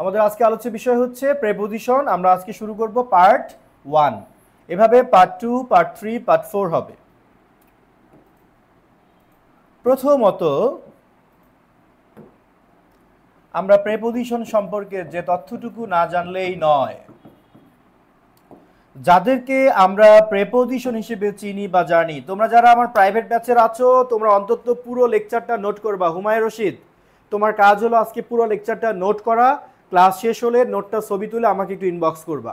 আমাদের আজকে আলোচ্য বিষয় হচ্ছে প্রেপোজিশন আমরা আজকে শুরু করব পার্ট ওয়ান এভাবে part two part three part four হবে প্রথমত আমরা প্রেপোজিশন সম্পর্কে যে তথ্যটুকু না জানলেই নয় যাদেরকে আমরা প্রেপোজিশন হিসেবে চিনি বা জানি তোমরা যারা আমার প্রাইভেট ব্যাচের আছো তোমরা অন্তত পুরো লেকচারটা নোট করবা হুমায় রশিদ তোমার কাজ হলো আজকে পুরো লেকচারটা নোট করা ক্লাস শেষ হলে নোটটা ছবি তুলে আমাকে একটু ইনবক্স করবা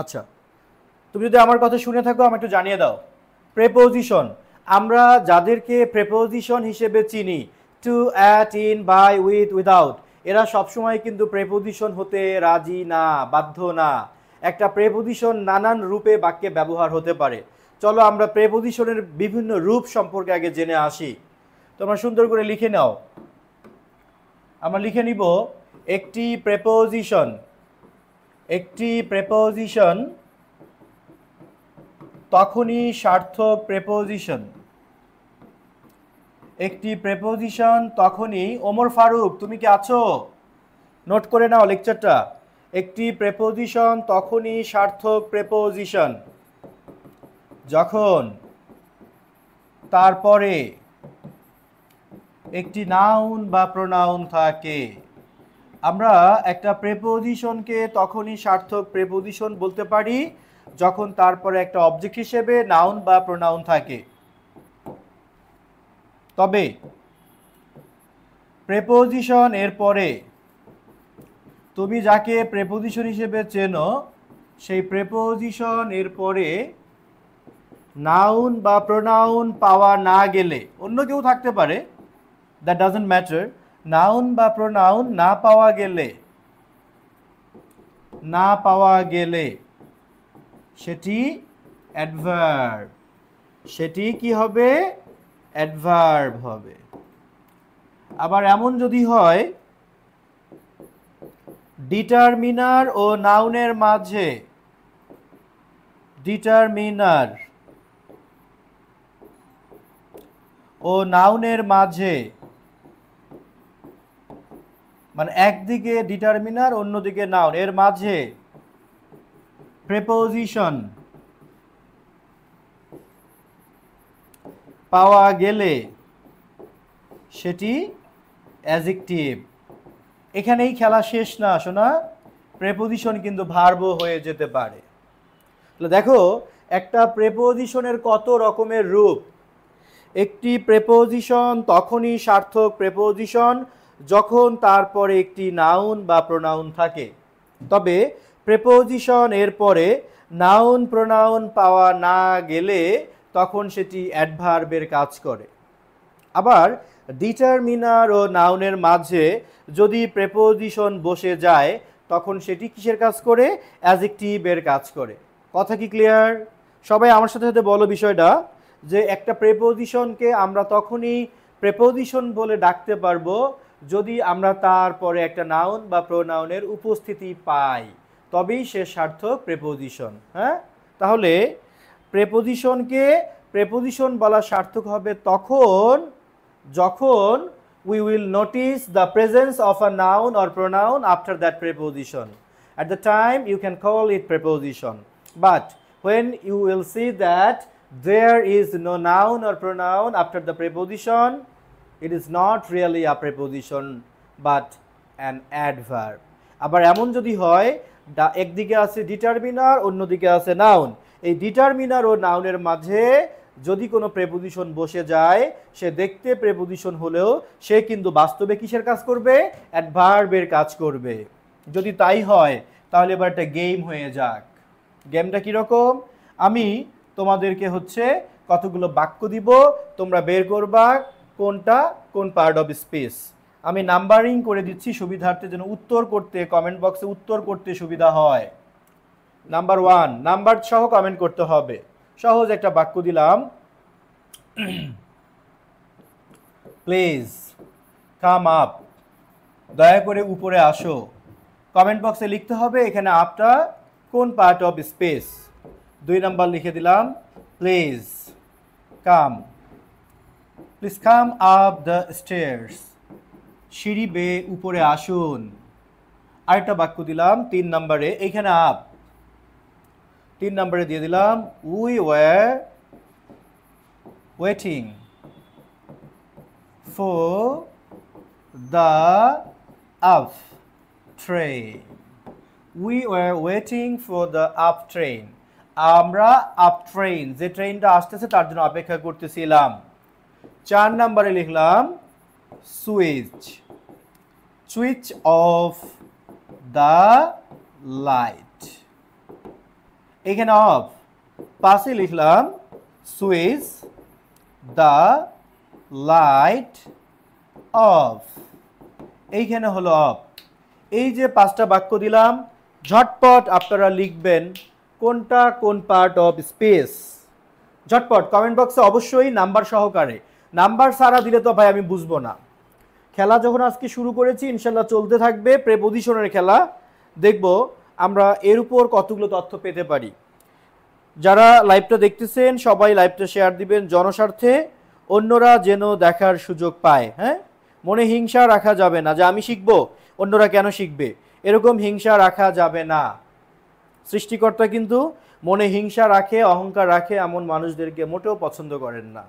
আচ্ছা তুমি যদি আমার কথা শুনে থাকো আমাকে একটু জানিয়ে দাও প্রেপোজিশন আমরা যাদেরকে প্রেপোজিশন হিসেবে চিনি to at in by with without এরা সবসময় কিন্তু প্রেপোজিশন হতে রাজি না বাধ্য না একটা প্রেপোজিশন নানান রূপে বাক্যে ব্যবহার হতে পারে চলো আমরা প্রেপোজিশনের বিভিন্ন রূপ সম্পর্কে আগে জেনে আসি তোমরা সুন্দর করে লিখে নাও আমরা লিখে নিব একটি প্রেপোজিশন একটি প্রেপোজিশন তখনই স্বার্থ প্রেপোজিশন একটি প্রেপোজিশন তখনই ওমর ফারুক তুমি কি আছো নোট করে নাও লেকচারটা একটি প্রেপোজিশন তখনই সার্থক প্রেপোজিশন যখন তারপরে একটি নাউন বা প্রোনাউন থাকে আমরা একটা প্রেপোজিশনকে তখনই সার্থক প্রেপোজিশন বলতে পারি যখন তারপরে একটা অবজেক্ট হিসেবে নাউন বা প্রোনাউন থাকে তবে প্রেপোজিশন এর পরে তুমি যাকে প্রেপোজিশন হিসেবে চেনো সেই প্রেপোজিশন এর পরে নাউন বা প্রোনাউন পাওয়া না গেলে অন্য কেউ থাকতে পারে দ্যাট ডাজেন্ট ম্যাটার নাউন বা প্রোনাউন না পাওয়া গেলে না পাওয়া গেলে সেটি অ্যাডভার্ব সেটি কি হবে অ্যাডভার্ব হবে আবার এমন যদি হয় ডিটারমিনার ও নাউনের মাঝে ডিটারমিনার ও নাউনের মাঝে মানে একদিকে ডিটারমিনার অন্যদিকে নাউন এর মাঝে প্রেপোজিশন পাওয়া গেলে সেটি অ্যাজিকটিভ এখানেই খেলা শেষ না শোনা প্রেপোজিশন কিন্তু ভার্ব হয়ে যেতে পারে তাহলে দেখো একটা প্রেপোজিশনের কত রকমের রূপ একটি প্রেপোজিশন তখনই সার্থক প্রেপোজিশন যখন তারপরে একটি নাউন বা প্রোনাউন থাকে তবে প্রেপোজিশন এর পরে নাউন প্রোনাউন পাওয়া না গেলে তখন সেটি অ্যাডভার্বের কাজ করে আবার ডিটারমিনার ও নাউনের মাঝে যদি প্রেপোজিশন বসে যায় তখন সেটি কিসের কাজ করে অ্যাজেকটিভের কাজ করে কথা কি ক্লিয়ার সবাই আমার সাথে সাথে বলো বিষয়টা যে একটা প্রেপোজিশনকে আমরা তখনই প্রেপোজিশন বলে ডাকতে পারবো যদি আমরা তারপরে একটা নাউন বা প্রোনাউনের উপস্থিতি পাই তবেই সে সার্থক প্রেপোজিশন হ্যাঁ তাহলে প্রেপোজিশনকে প্রেপোজিশন বলা সার্থক হবে তখন যখন we will notice the presence of a noun or pronoun after that preposition at the time you can call it preposition but when you will see that there is no noun or pronoun after the preposition it is not really a preposition but an adverb আবার এমন যদি হয় দা একদিকে আছে determiner অন্যদিকে আছে noun এই determiner ও নাউনের মাঝে যদি কোনো প্রেপোজিশন বসে যায় সে দেখতে প্রেপোজিশন হলেও সে কিন্তু বাস্তবে কিসের কাজ করবে অ্যাডভার্বের কাজ করবে যদি তাই হয় তাহলে এবার একটা গেম হয়ে যাক গেমটা কীরকম আমি তোমাদেরকে হচ্ছে কতগুলো বাক্য দিব তোমরা বের করবা কোনটা কোন পার্ট অফ স্পেস আমি নাম্বারিং করে দিচ্ছি সুবিধার্থে যেন উত্তর করতে কমেন্ট বক্সে উত্তর করতে সুবিধা হয় নাম্বার ওয়ান নাম্বার সহ কমেন্ট করতে হবে সহজ একটা বাক্য দিলাম প্লিজ কাম আপ দয়া করে উপরে আসো কমেন্ট বক্সে লিখতে হবে এখানে আপটা কোন পার্ট অফ স্পেস দুই নাম্বার লিখে দিলাম please come please come up the stairs সিঁড়ি বে উপরে আসুন আরেকটা বাক্য দিলাম তিন নম্বরে এইখানে আপ তিন নম্বরে দিয়ে দিলাম we were waiting for the up train we were waiting for the up train আমরা আপ ট্রেন যে ট্রেনটা আসতেছে তার জন্য অপেক্ষা করতেছিলাম চার নম্বরে লিখলাম switch switch off the light এখানে অফ পাশে লিখলাম সুইচ দ্য লাইট অফ এইখানে হলো অফ এই যে পাঁচটা বাক্য দিলাম ঝটপট আপনারা লিখবেন কোনটা কোন পার্ট অফ স্পেস ঝটপট কমেন্ট বক্সে অবশ্যই নাম্বার সহকারে নাম্বার সারা দিলে তো ভাই আমি বুঝবো না খেলা যখন আজকে শুরু করেছি ইনশাল্লাহ চলতে থাকবে প্রেপোজিশনের খেলা দেখব আমরা এর উপর কতগুলো তথ্য পেতে পারি যারা লাইভটা দেখতেছেন সবাই লাইভটা শেয়ার দিবেন জনস্বার্থে অন্যরা যেন দেখার সুযোগ পায় হ্যাঁ মনে হিংসা রাখা যাবে না যে আমি শিখব অন্যরা কেন শিখবে এরকম হিংসা রাখা যাবে না সৃষ্টিকর্তা কিন্তু মনে হিংসা রাখে অহংকার রাখে এমন মানুষদেরকে মোটেও পছন্দ করেন না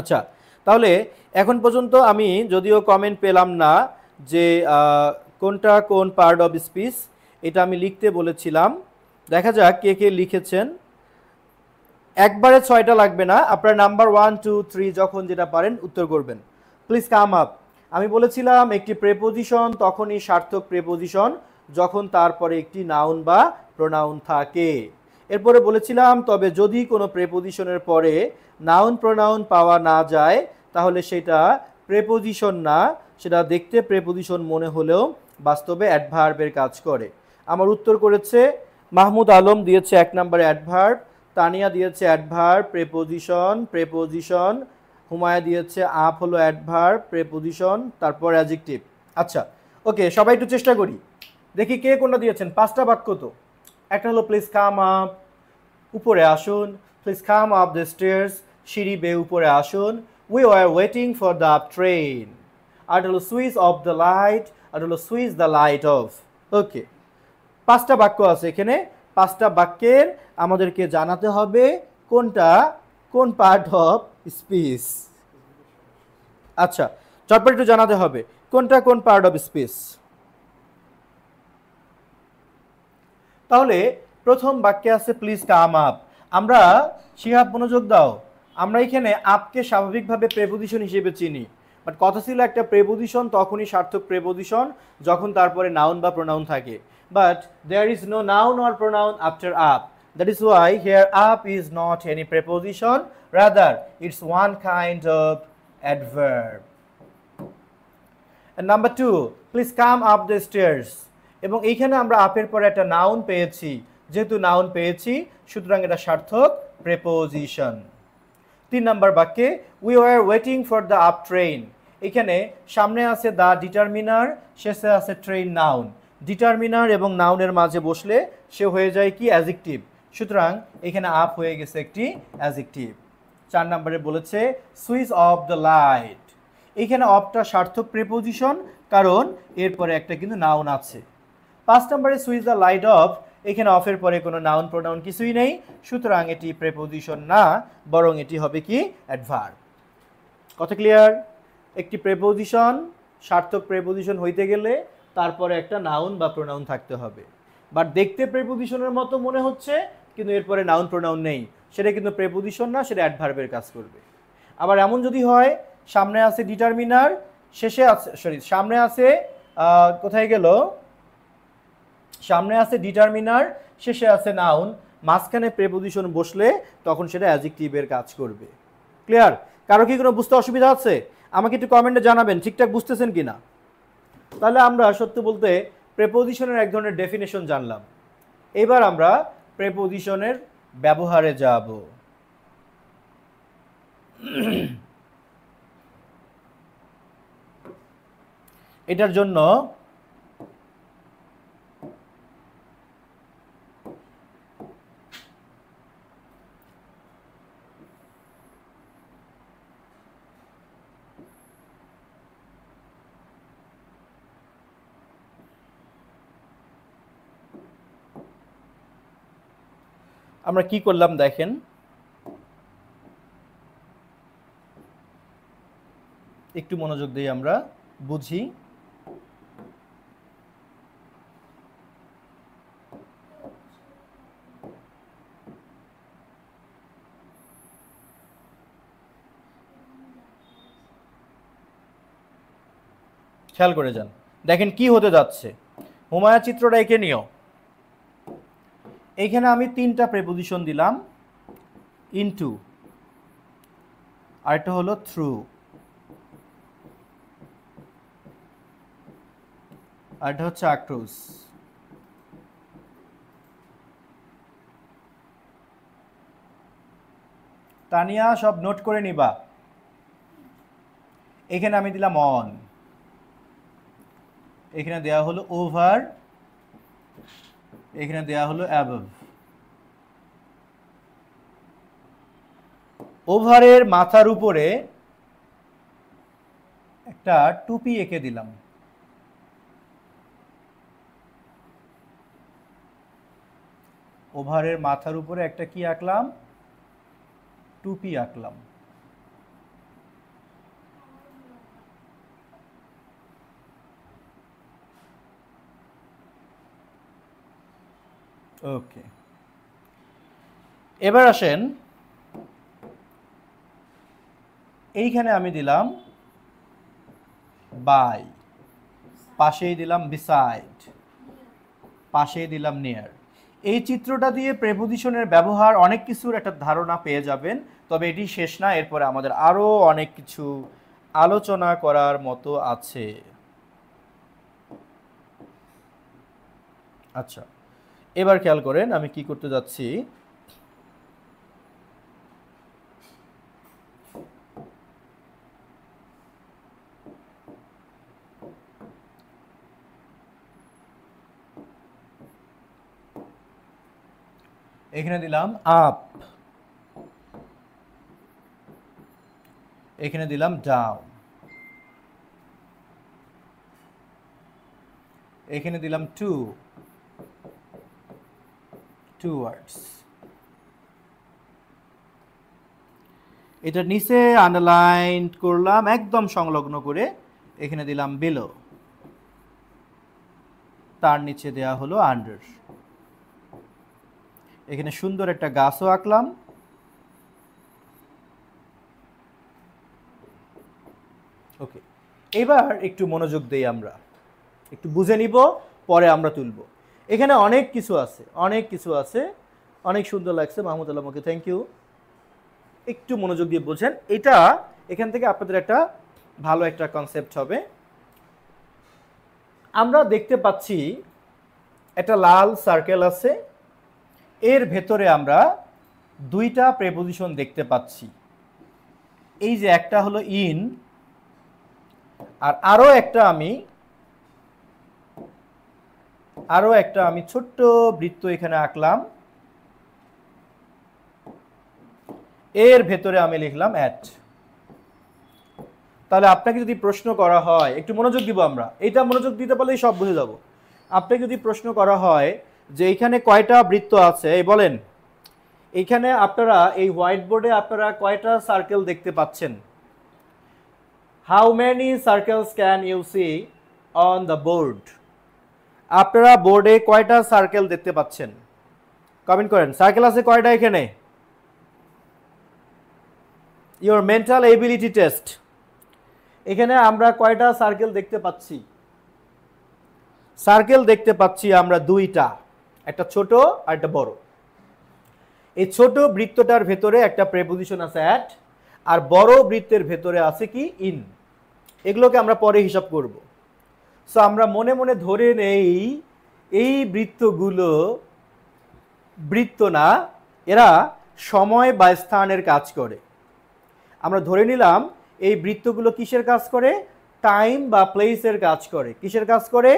আচ্ছা তাহলে এখন পর্যন্ত আমি যদিও কমেন্ট পেলাম না যে কোনটা কোন পার্ট অফ স্পিচ এটা আমি লিখতে বলেছিলাম দেখা যাক কে কে লিখেছেন একবারে ছয়টা লাগবে না আপনার নাম্বার ওয়ান টু থ্রি যখন যেটা পারেন উত্তর করবেন প্লিজ কাম আপ আমি বলেছিলাম একটি প্রেপোজিশন তখনই সার্থক প্রেপোজিশন যখন তারপরে একটি নাউন বা প্রোনাউন থাকে এরপরে বলেছিলাম তবে যদি কোনো প্রেপোজিশনের পরে নাউন প্রোনাউন পাওয়া না যায় তাহলে সেটা প্রেপোজিশন না সেটা দেখতে প্রেপোজিশন মনে হলেও বাস্তবে অ্যাডভার্বের কাজ করে আমার উত্তর করেছে মাহমুদ আলম দিয়েছে এক নম্বরে অ্যাডভার্ব তানিয়া দিয়েছে অ্যাডভার্ব প্রেপোজিশন প্রেপোজিশন হুমায়া দিয়েছে আপ হলো অ্যাডভার্ব প্রেপোজিশন তারপর অ্যাজেক্টিভ আচ্ছা ওকে সবাই একটু চেষ্টা করি দেখি কে কোনটা দিয়েছেন পাঁচটা বাক্য তো একটা হলো প্লিজ কাম আপ উপরে আসুন please come up the stairs সিঁড়ি বেয়ে উপরে আসুন we were waiting for the train আর হলো সুইচ অফ দ্য লাইট আর হলো switch the light off okay পাঁচটা বাক্য আছে এখানে পাঁচটা বাক্যের আমাদেরকে জানাতে হবে কোনটা কোন পার্ট অফ স্পিচ আচ্ছা চটপট একটু জানাতে হবে কোনটা কোন পার্ট অফ স্পিচ তাহলে প্রথম বাক্যে আছে প্লিজ কাম আপ আমরা শিহাব মনোযোগ দাও আমরা এখানে আপকে স্বাভাবিকভাবে প্রেপোজিশন হিসেবে চিনি বাট কথা ছিল একটা প্রেপোজিশন তখনই সার্থক প্রেপোজিশন যখন তারপরে নাউন বা প্রোনাউন থাকে but there is no noun or pronoun after up that is why here up is not any preposition rather it's one kind of adverb number two please come up the stairs এবং এইখানে আমরা আপের পরে একটা noun পেয়েছি যেহেতু noun পেয়েছি সুতরাং এটা সার্থক প্রেপোজিশন তিন নাম্বার বাক্যে we were waiting for the up train এখানে সামনে আছে দ্য ডিটারমিনার শেষে আছে ট্রেন নাউন ডিটারমিনার এবং নাউনের মাঝে বসলে সে হয়ে যায় কি অ্যাজিকটিভ সুতরাং এখানে আপ হয়ে গেছে একটি অ্যাজিকটিভ চার নম্বরে বলেছে সুইচ অফ দ্য লাইট এখানে অফটা সার্থক প্রেপোজিশন কারণ এরপরে একটা কিন্তু নাউন আছে পাঁচ নম্বরে সুইচ দ্য লাইট অফ এখানে অফের পরে কোনো নাউন প্রোনাউন কিছুই নেই সুতরাং এটি প্রেপোজিশন না বরং এটি হবে কি অ্যাডভার্ব কত ক্লিয়ার একটি প্রেপোজিশন সার্থক প্রেপোজিশন হইতে গেলে তারপরে একটা নাউন বা প্রোনাউন থাকতে হবে বাট দেখতে প্রেপোজিশনের মতো মনে হচ্ছে কিন্তু এরপরে নাউন প্রোনাউন নেই সেটা কিন্তু প্রেপোজিশন না সেটা অ্যাডভার্বের কাজ করবে আবার এমন যদি হয় সামনে আছে ডিটারমিনার শেষে আছে সরি সামনে আছে কোথায় গেল সামনে আছে ডিটারমিনার শেষে আছে নাউন মাঝখানে প্রেপোজিশন বসলে তখন সেটা অ্যাজিকটিভের কাজ করবে ক্লিয়ার কারো কি কোনো বুঝতে অসুবিধা আছে আমাকে একটু কমেন্টে জানাবেন ঠিকঠাক বুঝতেছেন কিনা তাহলে আমরা সত্য বলতে প্রেপোজিশনের এক ধরনের ডেফিনেশন জানলাম এবার আমরা প্রেপোজিশনের ব্যবহারে যাব এটার জন্য আমরা কি করলাম দেখেন একটু মনোযোগ দিয়ে আমরা বুঝি খেয়াল করে যান দেখেন কি হতে যাচ্ছে হুমায়া চিত্রটা এঁকে নিও এখানে আমি তিনটা প্রেপোজিশন দিলাম ইনটু আরেকটা হলো থ্রু আরেকটা হচ্ছে আক্রোস তানিয়া সব নোট করে নিবা এখানে আমি দিলাম অন এখানে দেয়া হলো ওভার এখানে দেয়া হলো অ্যাবভ ওভারের মাথার উপরে একটা টুপি এঁকে দিলাম ওভারের মাথার উপরে একটা কি আঁকলাম টুপি আঁকলাম ওকে এবার আসেন এইখানে আমি দিলাম বাই পাশেই দিলাম বিসাইড পাশেই দিলাম নিয়ার এই চিত্রটা দিয়ে প্রেপোজিশনের ব্যবহার অনেক কিছুর একটা ধারণা পেয়ে যাবেন তবে এটি শেষ না এরপরে আমাদের আরও অনেক কিছু আলোচনা করার মতো আছে আচ্ছা এবার খেয়াল করেন আমি কি করতে যাচ্ছি এখানে দিলাম আপ এখানে দিলাম ডাউন এখানে দিলাম টু টুয়ার্ডস এটা নিচে আন্ডারলাইন করলাম একদম সংলগ্ন করে এখানে দিলাম বেলো তার নিচে দেয়া হলো আন্ডার এখানে সুন্দর একটা গাছও আঁকলাম ওকে এবার একটু মনোযোগ দেই আমরা একটু বুঝে নিব পরে আমরা তুলব এখানে অনেক কিছু আছে অনেক কিছু আছে অনেক সুন্দর লাগছে মাহমুদ আলমকে থ্যাংক ইউ একটু মনোযোগ দিয়ে বোঝেন এটা এখান থেকে আপনাদের একটা ভালো একটা কনসেপ্ট হবে আমরা দেখতে পাচ্ছি একটা লাল সার্কেল আছে এর ভেতরে আমরা দুইটা প্রেপোজিশন দেখতে পাচ্ছি এই যে একটা হলো ইন আর আরও একটা আমি আরও একটা আমি ছোট্ট বৃত্ত এখানে আঁকলাম এর ভেতরে আমি লিখলাম অ্যাট তাহলে আপনাকে যদি প্রশ্ন করা হয় একটু মনোযোগ দিব আমরা এইটা মনোযোগ দিতে পারলেই সব বুঝে যাব আপনাকে যদি প্রশ্ন করা হয় যে এইখানে কয়টা বৃত্ত আছে বলেন এখানে আপনারা এই হোয়াইট বোর্ডে আপনারা কয়টা সার্কেল দেখতে পাচ্ছেন how many circles can you see on the board আপনারা বোর্ডে কয়টা সার্কেল দেখতে পাচ্ছেন কমেন্ট করেন সার্কেল আছে কয়টা এখানে ইওর মেন্টাল এবিলিটি টেস্ট এখানে আমরা কয়টা সার্কেল দেখতে পাচ্ছি সার্কেল দেখতে পাচ্ছি আমরা দুইটা একটা ছোট আর একটা বড় এই ছোট বৃত্তটার ভেতরে একটা প্রেপোজিশন আছে অ্যাট আর বড় বৃত্তের ভেতরে আছে কি ইন এগুলোকে আমরা পরে হিসাব করবো সো আমরা মনে মনে ধরে নেই এই বৃত্তগুলো বৃত্ত না এরা সময় বা স্থানের কাজ করে আমরা ধরে নিলাম এই বৃত্তগুলো কিসের কাজ করে টাইম বা প্লেসের কাজ করে কিসের কাজ করে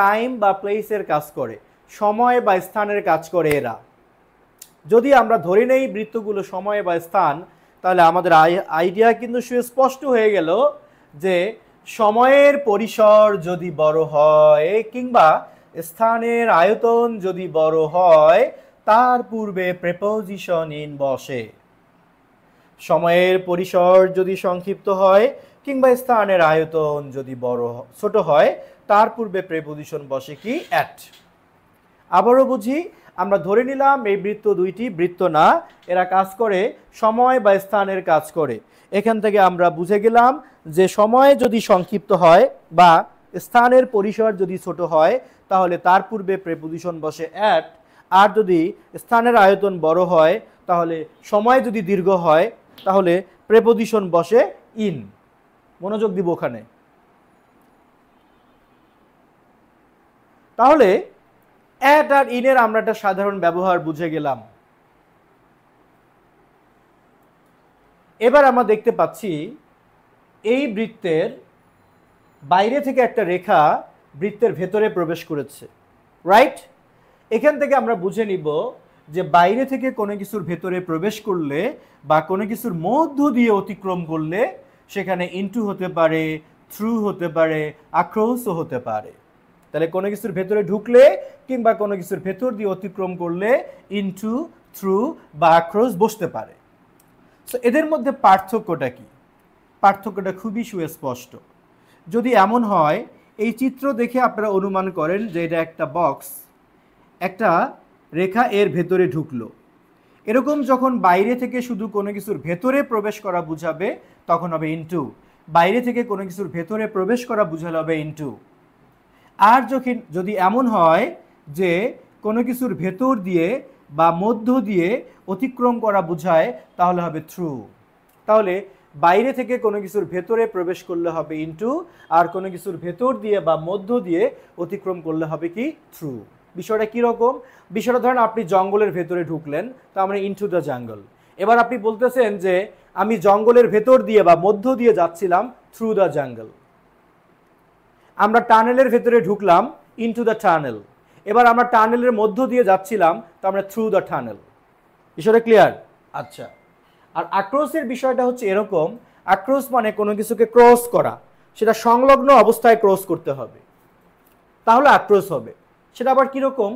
টাইম বা প্লেসের কাজ করে সময় বা স্থানের কাজ করে এরা যদি আমরা ধরে নেই বৃত্তগুলো সময় বা স্থান তাহলে আমাদের আইডিয়া কিন্তু সুস্পষ্ট হয়ে গেল যে সময়ের পরিসর যদি বড় হয় কিংবা স্থানের আয়তন যদি বড় হয় তার পূর্বে প্রেপোজিশন ইন বসে সময়ের পরিসর যদি সংক্ষিপ্ত হয় কিংবা স্থানের আয়তন যদি বড় ছোট হয় তার পূর্বে প্রেপোজিশন বসে কি অ্যাট আবারও বুঝি আমরা ধরে নিলাম এই বৃত্ত দুইটি বৃত্ত না এরা কাজ করে সময় বা স্থানের কাজ করে এখান থেকে আমরা বুঝে গেলাম যে সময় যদি সংক্ষিপ্ত হয় বা স্থানের পরিসর যদি ছোট হয় তাহলে তার পূর্বে প্রেপোজিশন বসে অ্যাট আর যদি স্থানের আয়তন বড় হয় তাহলে সময় যদি দীর্ঘ হয় তাহলে প্রেপজিশন বসে ইন মনোযোগ দিব ওখানে তাহলে অ্যাট আর ইনের আমরা একটা সাধারণ ব্যবহার বুঝে গেলাম এবার আমরা দেখতে পাচ্ছি এই বৃত্তের বাইরে থেকে একটা রেখা বৃত্তের ভেতরে প্রবেশ করেছে রাইট এখান থেকে আমরা বুঝে নিব যে বাইরে থেকে কোনো কিছুর ভেতরে প্রবেশ করলে বা কোনো কিছুর মধ্য দিয়ে অতিক্রম করলে সেখানে ইন্টু হতে পারে থ্রু হতে পারে আক্রোশও হতে পারে তাহলে কোনো কিছুর ভেতরে ঢুকলে কিংবা কোনো কিছুর ভেতর দিয়ে অতিক্রম করলে ইন্টু থ্রু বা আক্রোশ বসতে পারে সো এদের মধ্যে পার্থক্যটা কি পার্থক্যটা খুবই সুস্পষ্ট যদি এমন হয় এই চিত্র দেখে আপনারা অনুমান করেন যে এটা একটা বক্স একটা রেখা এর ভেতরে ঢুকলো এরকম যখন বাইরে থেকে শুধু কোনো কিছুর ভেতরে প্রবেশ করা বুঝাবে তখন হবে ইনটু বাইরে থেকে কোনো কিছুর ভেতরে প্রবেশ করা বুঝালে হবে ইনটু আর যখন যদি এমন হয় যে কোনো কিছুর ভেতর দিয়ে বা মধ্য দিয়ে অতিক্রম করা বোঝায় তাহলে হবে থ্রু তাহলে বাইরে থেকে কোনো কিছুর ভেতরে প্রবেশ করলে হবে ইনটু আর কোনো কিছুর ভেতর দিয়ে বা মধ্য দিয়ে অতিক্রম করলে হবে কি থ্রু বিষয়টা কীরকম বিষয়টা ধরেন আপনি জঙ্গলের ভেতরে ঢুকলেন তো আমরা ইনটু দ্য জঙ্গল এবার আপনি বলতেছেন যে আমি জঙ্গলের ভেতর দিয়ে বা মধ্য দিয়ে যাচ্ছিলাম থ্রু দ্য জঙ্গল আমরা টানেলের ভেতরে ঢুকলাম ইনটু দ্য টানেল এবার আমরা টানেলের মধ্য দিয়ে যাচ্ছিলাম তো আমরা থ্রু দ্য টানেল বিষয়টা ক্লিয়ার আচ্ছা আর আক্রোশের বিষয়টা হচ্ছে এরকম আক্রোশ মানে কোনো কিছুকে ক্রস করা সেটা সংলগ্ন অবস্থায় ক্রস করতে হবে তাহলে আক্রোশ হবে সেটা আবার কীরকম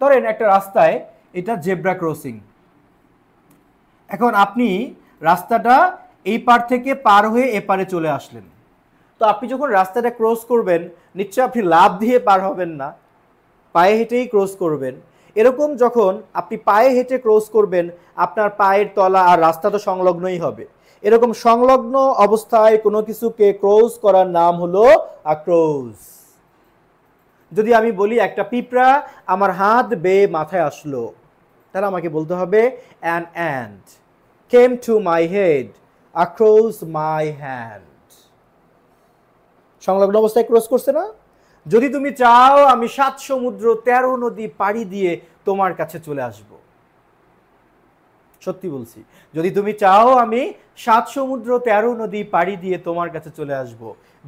ধরেন একটা রাস্তায় এটা জেব্রা ক্রসিং এখন আপনি রাস্তাটা এই পার থেকে পার হয়ে এপারে চলে আসলেন তো আপনি যখন রাস্তাটা ক্রস করবেন নিশ্চয় আপনি লাভ দিয়ে পার হবেন না পায়ে হেঁটেই ক্রস করবেন এরকম যখন আপনি পায়ে হেঁটে ক্রস করবেন আপনার পায়ের তলা আর রাস্তা তো সংলগ্নই হবে এরকম সংলগ্ন অবস্থায় কোনো কিছুকে ক্রস করার নাম হলো আক্রোস যদি আমি বলি একটা পিঁপড়া আমার হাত বেয়ে মাথায় আসলো তাহলে আমাকে বলতে হবে an and came to my head across my hand সংলগ্ন অবস্থায় ক্রস করছে না যদি তুমি চাও আমি সাত সমুদ্র তেরো নদী পাড়ি দিয়ে তোমার কাছে চলে আসব সত্যি বলছি যদি তুমি চাও আমি সাত সমুদ্র তেরো নদী পাড়ি দিয়ে তোমার কাছে চলে আসব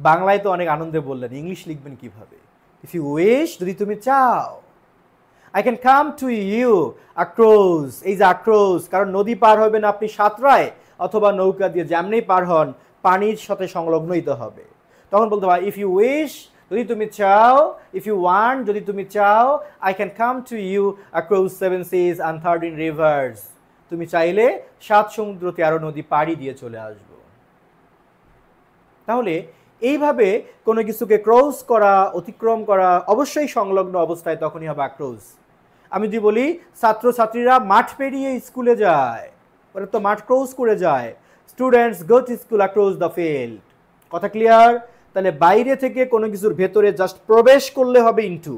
বাংলায় তো অনেক আনন্দে বললেন ইংলিশ লিখবেন কিভাবে ইফ ইউ ওয়েশ যদি তুমি চাও I can come to you across এই যে আক্রোশ কারণ নদী পার হবেন আপনি সাঁতরায় অথবা নৌকা দিয়ে যেমনি পার হন পানির সাথে সংলগ্নই তো হবে তখন বলতে পারে ইফ ইউ ওয়েশ যদি তুমি চাও ইফ ইউ ওয়ান্ট যদি তুমি চাও I can come to you across seven seas and third in reverse তুমি চাইলে সাত সমুদ্র তেরো নদী পাড়ি দিয়ে চলে আসবো তাহলে এইভাবে কোনো কিছুকে ক্রস করা অতিক্রম করা অবশ্যই সংলগ্ন অবস্থায় তখনই হবে আক্রোশ আমি যদি বলি ছাত্রছাত্রীরা মাঠ পেরিয়ে স্কুলে যায় ওরা তো মাঠ ক্রস করে যায় students go to school across the field কথা ক্লিয়ার তাহলে বাইরে থেকে কোনো কিছুর ভেতরে জাস্ট প্রবেশ করলে হবে ইনটু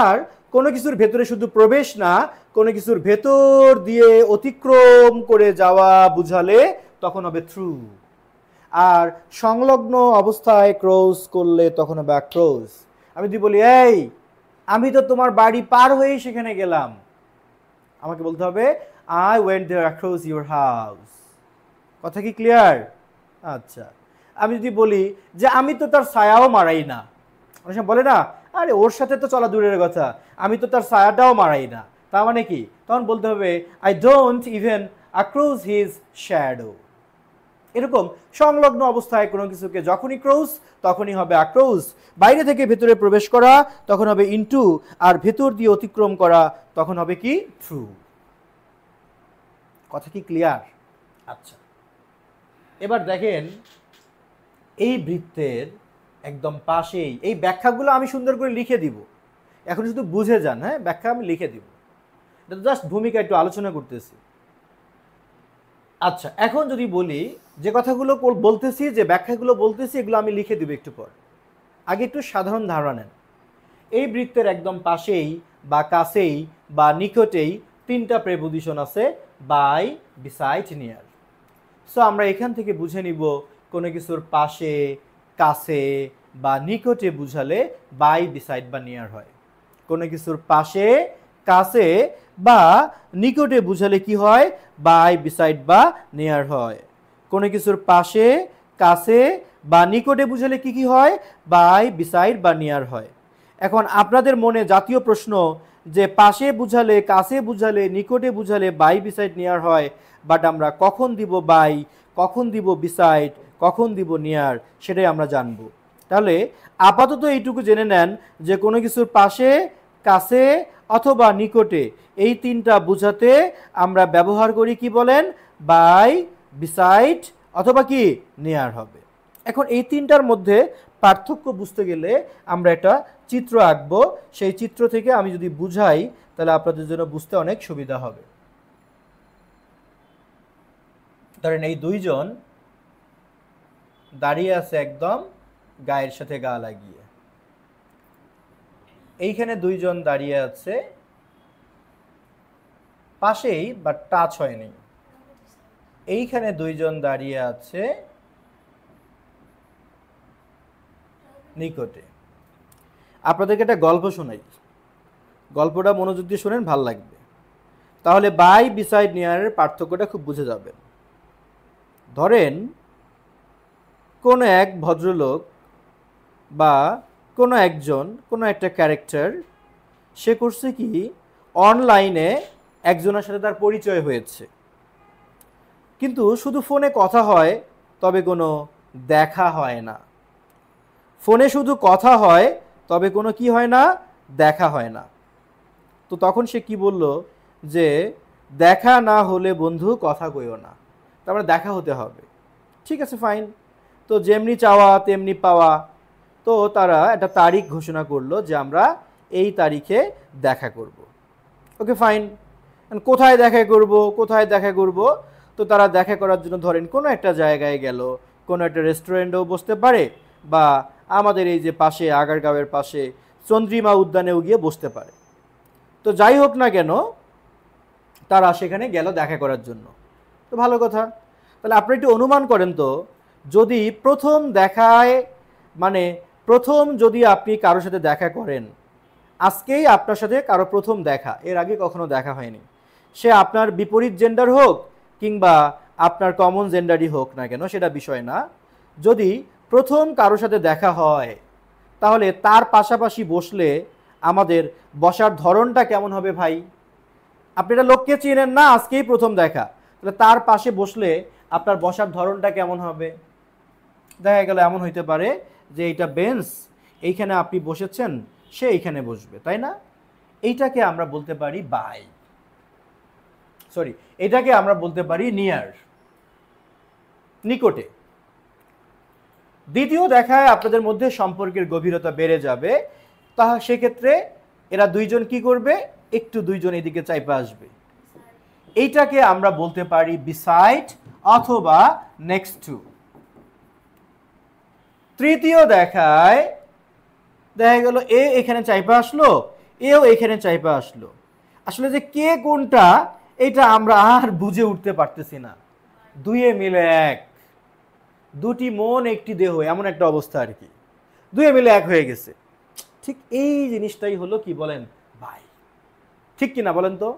আর কোনো কিছুর ভেতরে শুধু প্রবেশ না কোনো কিছুর ভেতর দিয়ে অতিক্রম করে যাওয়া বুঝালে তখন হবে থ্রু আর সংলগ্ন অবস্থায় ক্রোজ করলে তখন হবে ক্রোজ আমি তুই বলি এই আমি তো তোমার বাড়ি পার হয়েই সেখানে গেলাম আমাকে বলতে হবে I went there across your house কথা কি ক্লিয়ার আচ্ছা আমি যদি বলি যে আমি তো তার ছায়াও মারাই না অনেক সময় বলে না আরে ওর সাথে তো চলা দূরের কথা আমি তো তার ছায়াটাও মারাই না তার মানে কি তখন বলতে হবে I don't even across his shadow এরকম সংলগ্ন অবস্থায় কোনো কিছুকে যখনই ক্রোজ তখনই হবে আক্রোজ বাইরে থেকে ভেতরে প্রবেশ করা তখন হবে ইনটু আর ভেতর দিয়ে অতিক্রম করা তখন হবে কি থ্রু কথা কি ক্লিয়ার আচ্ছা এবার দেখেন এই বৃত্তের একদম পাশেই এই ব্যাখ্যাগুলো আমি সুন্দর করে লিখে দিব এখন শুধু বুঝে যান হ্যাঁ ব্যাখ্যা আমি লিখে দিব এটা জাস্ট ভূমিকা একটু আলোচনা করতেছি আচ্ছা এখন যদি বলি যে কথাগুলো বলতেছি যে ব্যাখ্যাগুলো বলতেছি এগুলো আমি লিখে দিব একটু পর আগে একটু সাধারণ ধারণা নেন এই বৃত্তের একদম পাশেই বা কাছেই বা নিকটেই তিনটা প্রেপোজিশন আছে বাই বিসাইড নিয়ার সো আমরা এখান থেকে বুঝে নিব কোনো কিছুর পাশে কাছে বা নিকটে বুঝালে বাই বিসাইড বা নিয়ার হয় কোনো কিছুর পাশে কাছে বা নিকটে বুঝালে কি হয় বাই বিসাইড বা নেয়ার হয় কোনো কিছুর পাশে কাছে বা নিকটে বুঝালে কি কি হয় বাই বিসাইড বা নেয়ার হয় এখন আপনাদের মনে জাতীয় প্রশ্ন যে পাশে বুঝালে কাছে বুঝালে নিকটে বুঝালে বাই বিসাইড নেয়ার হয় বাট আমরা কখন দিব বাই কখন দিব বিসাইড কখন দিব নিয়ার সেটাই আমরা জানব তাহলে আপাতত এইটুকু জেনে নেন যে কোনো কিছুর পাশে কাছে অথবা নিকটে এই তিনটা বুঝাতে আমরা ব্যবহার করি কি বলেন বাই বিসাইড অথবা কি নেয়ার হবে এখন এই তিনটার মধ্যে পার্থক্য বুঝতে গেলে আমরা একটা চিত্র আঁকবো সেই চিত্র থেকে আমি যদি বুঝাই তাহলে আপনাদের জন্য বুঝতে অনেক সুবিধা হবে ধরেন এই দুইজন দাঁড়িয়ে আছে একদম গায়ের সাথে গা লাগিয়ে এইখানে দুইজন দাঁড়িয়ে আছে পাশেই বা টাচ হয়নি এইখানে দুইজন দাঁড়িয়ে আছে নিকটে আপনাদেরকে একটা গল্প শোনাই গল্পটা মনোযোগ দিয়ে শোনেন ভাল লাগবে তাহলে বাই বিসাইড নিয়ারের পার্থক্যটা খুব বুঝে যাবেন ধরেন কোনো এক ভদ্রলোক বা কোনো একজন কোনো একটা ক্যারেক্টার সে করছে কি অনলাইনে একজনের সাথে তার পরিচয় হয়েছে কিন্তু শুধু ফোনে কথা হয় তবে কোনো দেখা হয় না ফোনে শুধু কথা হয় তবে কোনো কি হয় না দেখা হয় না তো তখন সে কি বলল যে দেখা না হলে বন্ধু কথা কইও না তারপরে দেখা হতে হবে ঠিক আছে ফাইন তো যেমনি চাওয়া তেমনি পাওয়া তো তারা একটা তারিখ ঘোষণা করলো যে আমরা এই তারিখে দেখা করব। ওকে ফাইন কোথায় দেখা করব কোথায় দেখা করব তো তারা দেখা করার জন্য ধরেন কোনো একটা জায়গায় গেল কোনো একটা রেস্টুরেন্টেও বসতে পারে বা আমাদের এই যে পাশে আগারগাঁওয়ের পাশে চন্দ্রিমা উদ্যানেও গিয়ে বসতে পারে তো যাই হোক না কেন তারা সেখানে গেল দেখা করার জন্য তো ভালো কথা তাহলে আপনি একটু অনুমান করেন তো যদি প্রথম দেখায় মানে প্রথম যদি আপনি কারোর সাথে দেখা করেন আজকেই আপনার সাথে কারো প্রথম দেখা এর আগে কখনো দেখা হয়নি সে আপনার বিপরীত জেন্ডার হোক কিংবা আপনার কমন জেন্ডারই হোক না কেন সেটা বিষয় না যদি প্রথম কারোর সাথে দেখা হয় তাহলে তার পাশাপাশি বসলে আমাদের বসার ধরনটা কেমন হবে ভাই আপনি এটা লোককে চেনেন না আজকেই প্রথম দেখা তাহলে তার পাশে বসলে আপনার বসার ধরনটা কেমন হবে দেখা গেল এমন হইতে পারে যে এইটা বেঞ্চ এইখানে আপনি বসেছেন সে এইখানে বসবে তাই না এইটাকে আমরা বলতে পারি বাই সরি এটাকে আমরা বলতে পারি নিয়ার নিকটে দ্বিতীয় দেখায় আপনাদের মধ্যে সম্পর্কের গভীরতা বেড়ে যাবে তাহা সেক্ষেত্রে এরা দুইজন কি করবে একটু দুইজন এদিকে চাইপা আসবে এইটাকে আমরা বলতে পারি বিসাইড অথবা নেক্সট টু তৃতীয় দেখায় দেখা গেল এ এখানে চাইপা আসলো এও এখানে চাইপা আসলো আসলে যে কে কোনটা এটা আমরা আর বুঝে উঠতে পারতেছি না দুয়ে মিলে এক দুটি মন একটি দেহ এমন একটা অবস্থা আর কি দুয়ে মিলে এক হয়ে গেছে ঠিক এই জিনিসটাই হলো কি বলেন ভাই ঠিক কিনা বলেন তো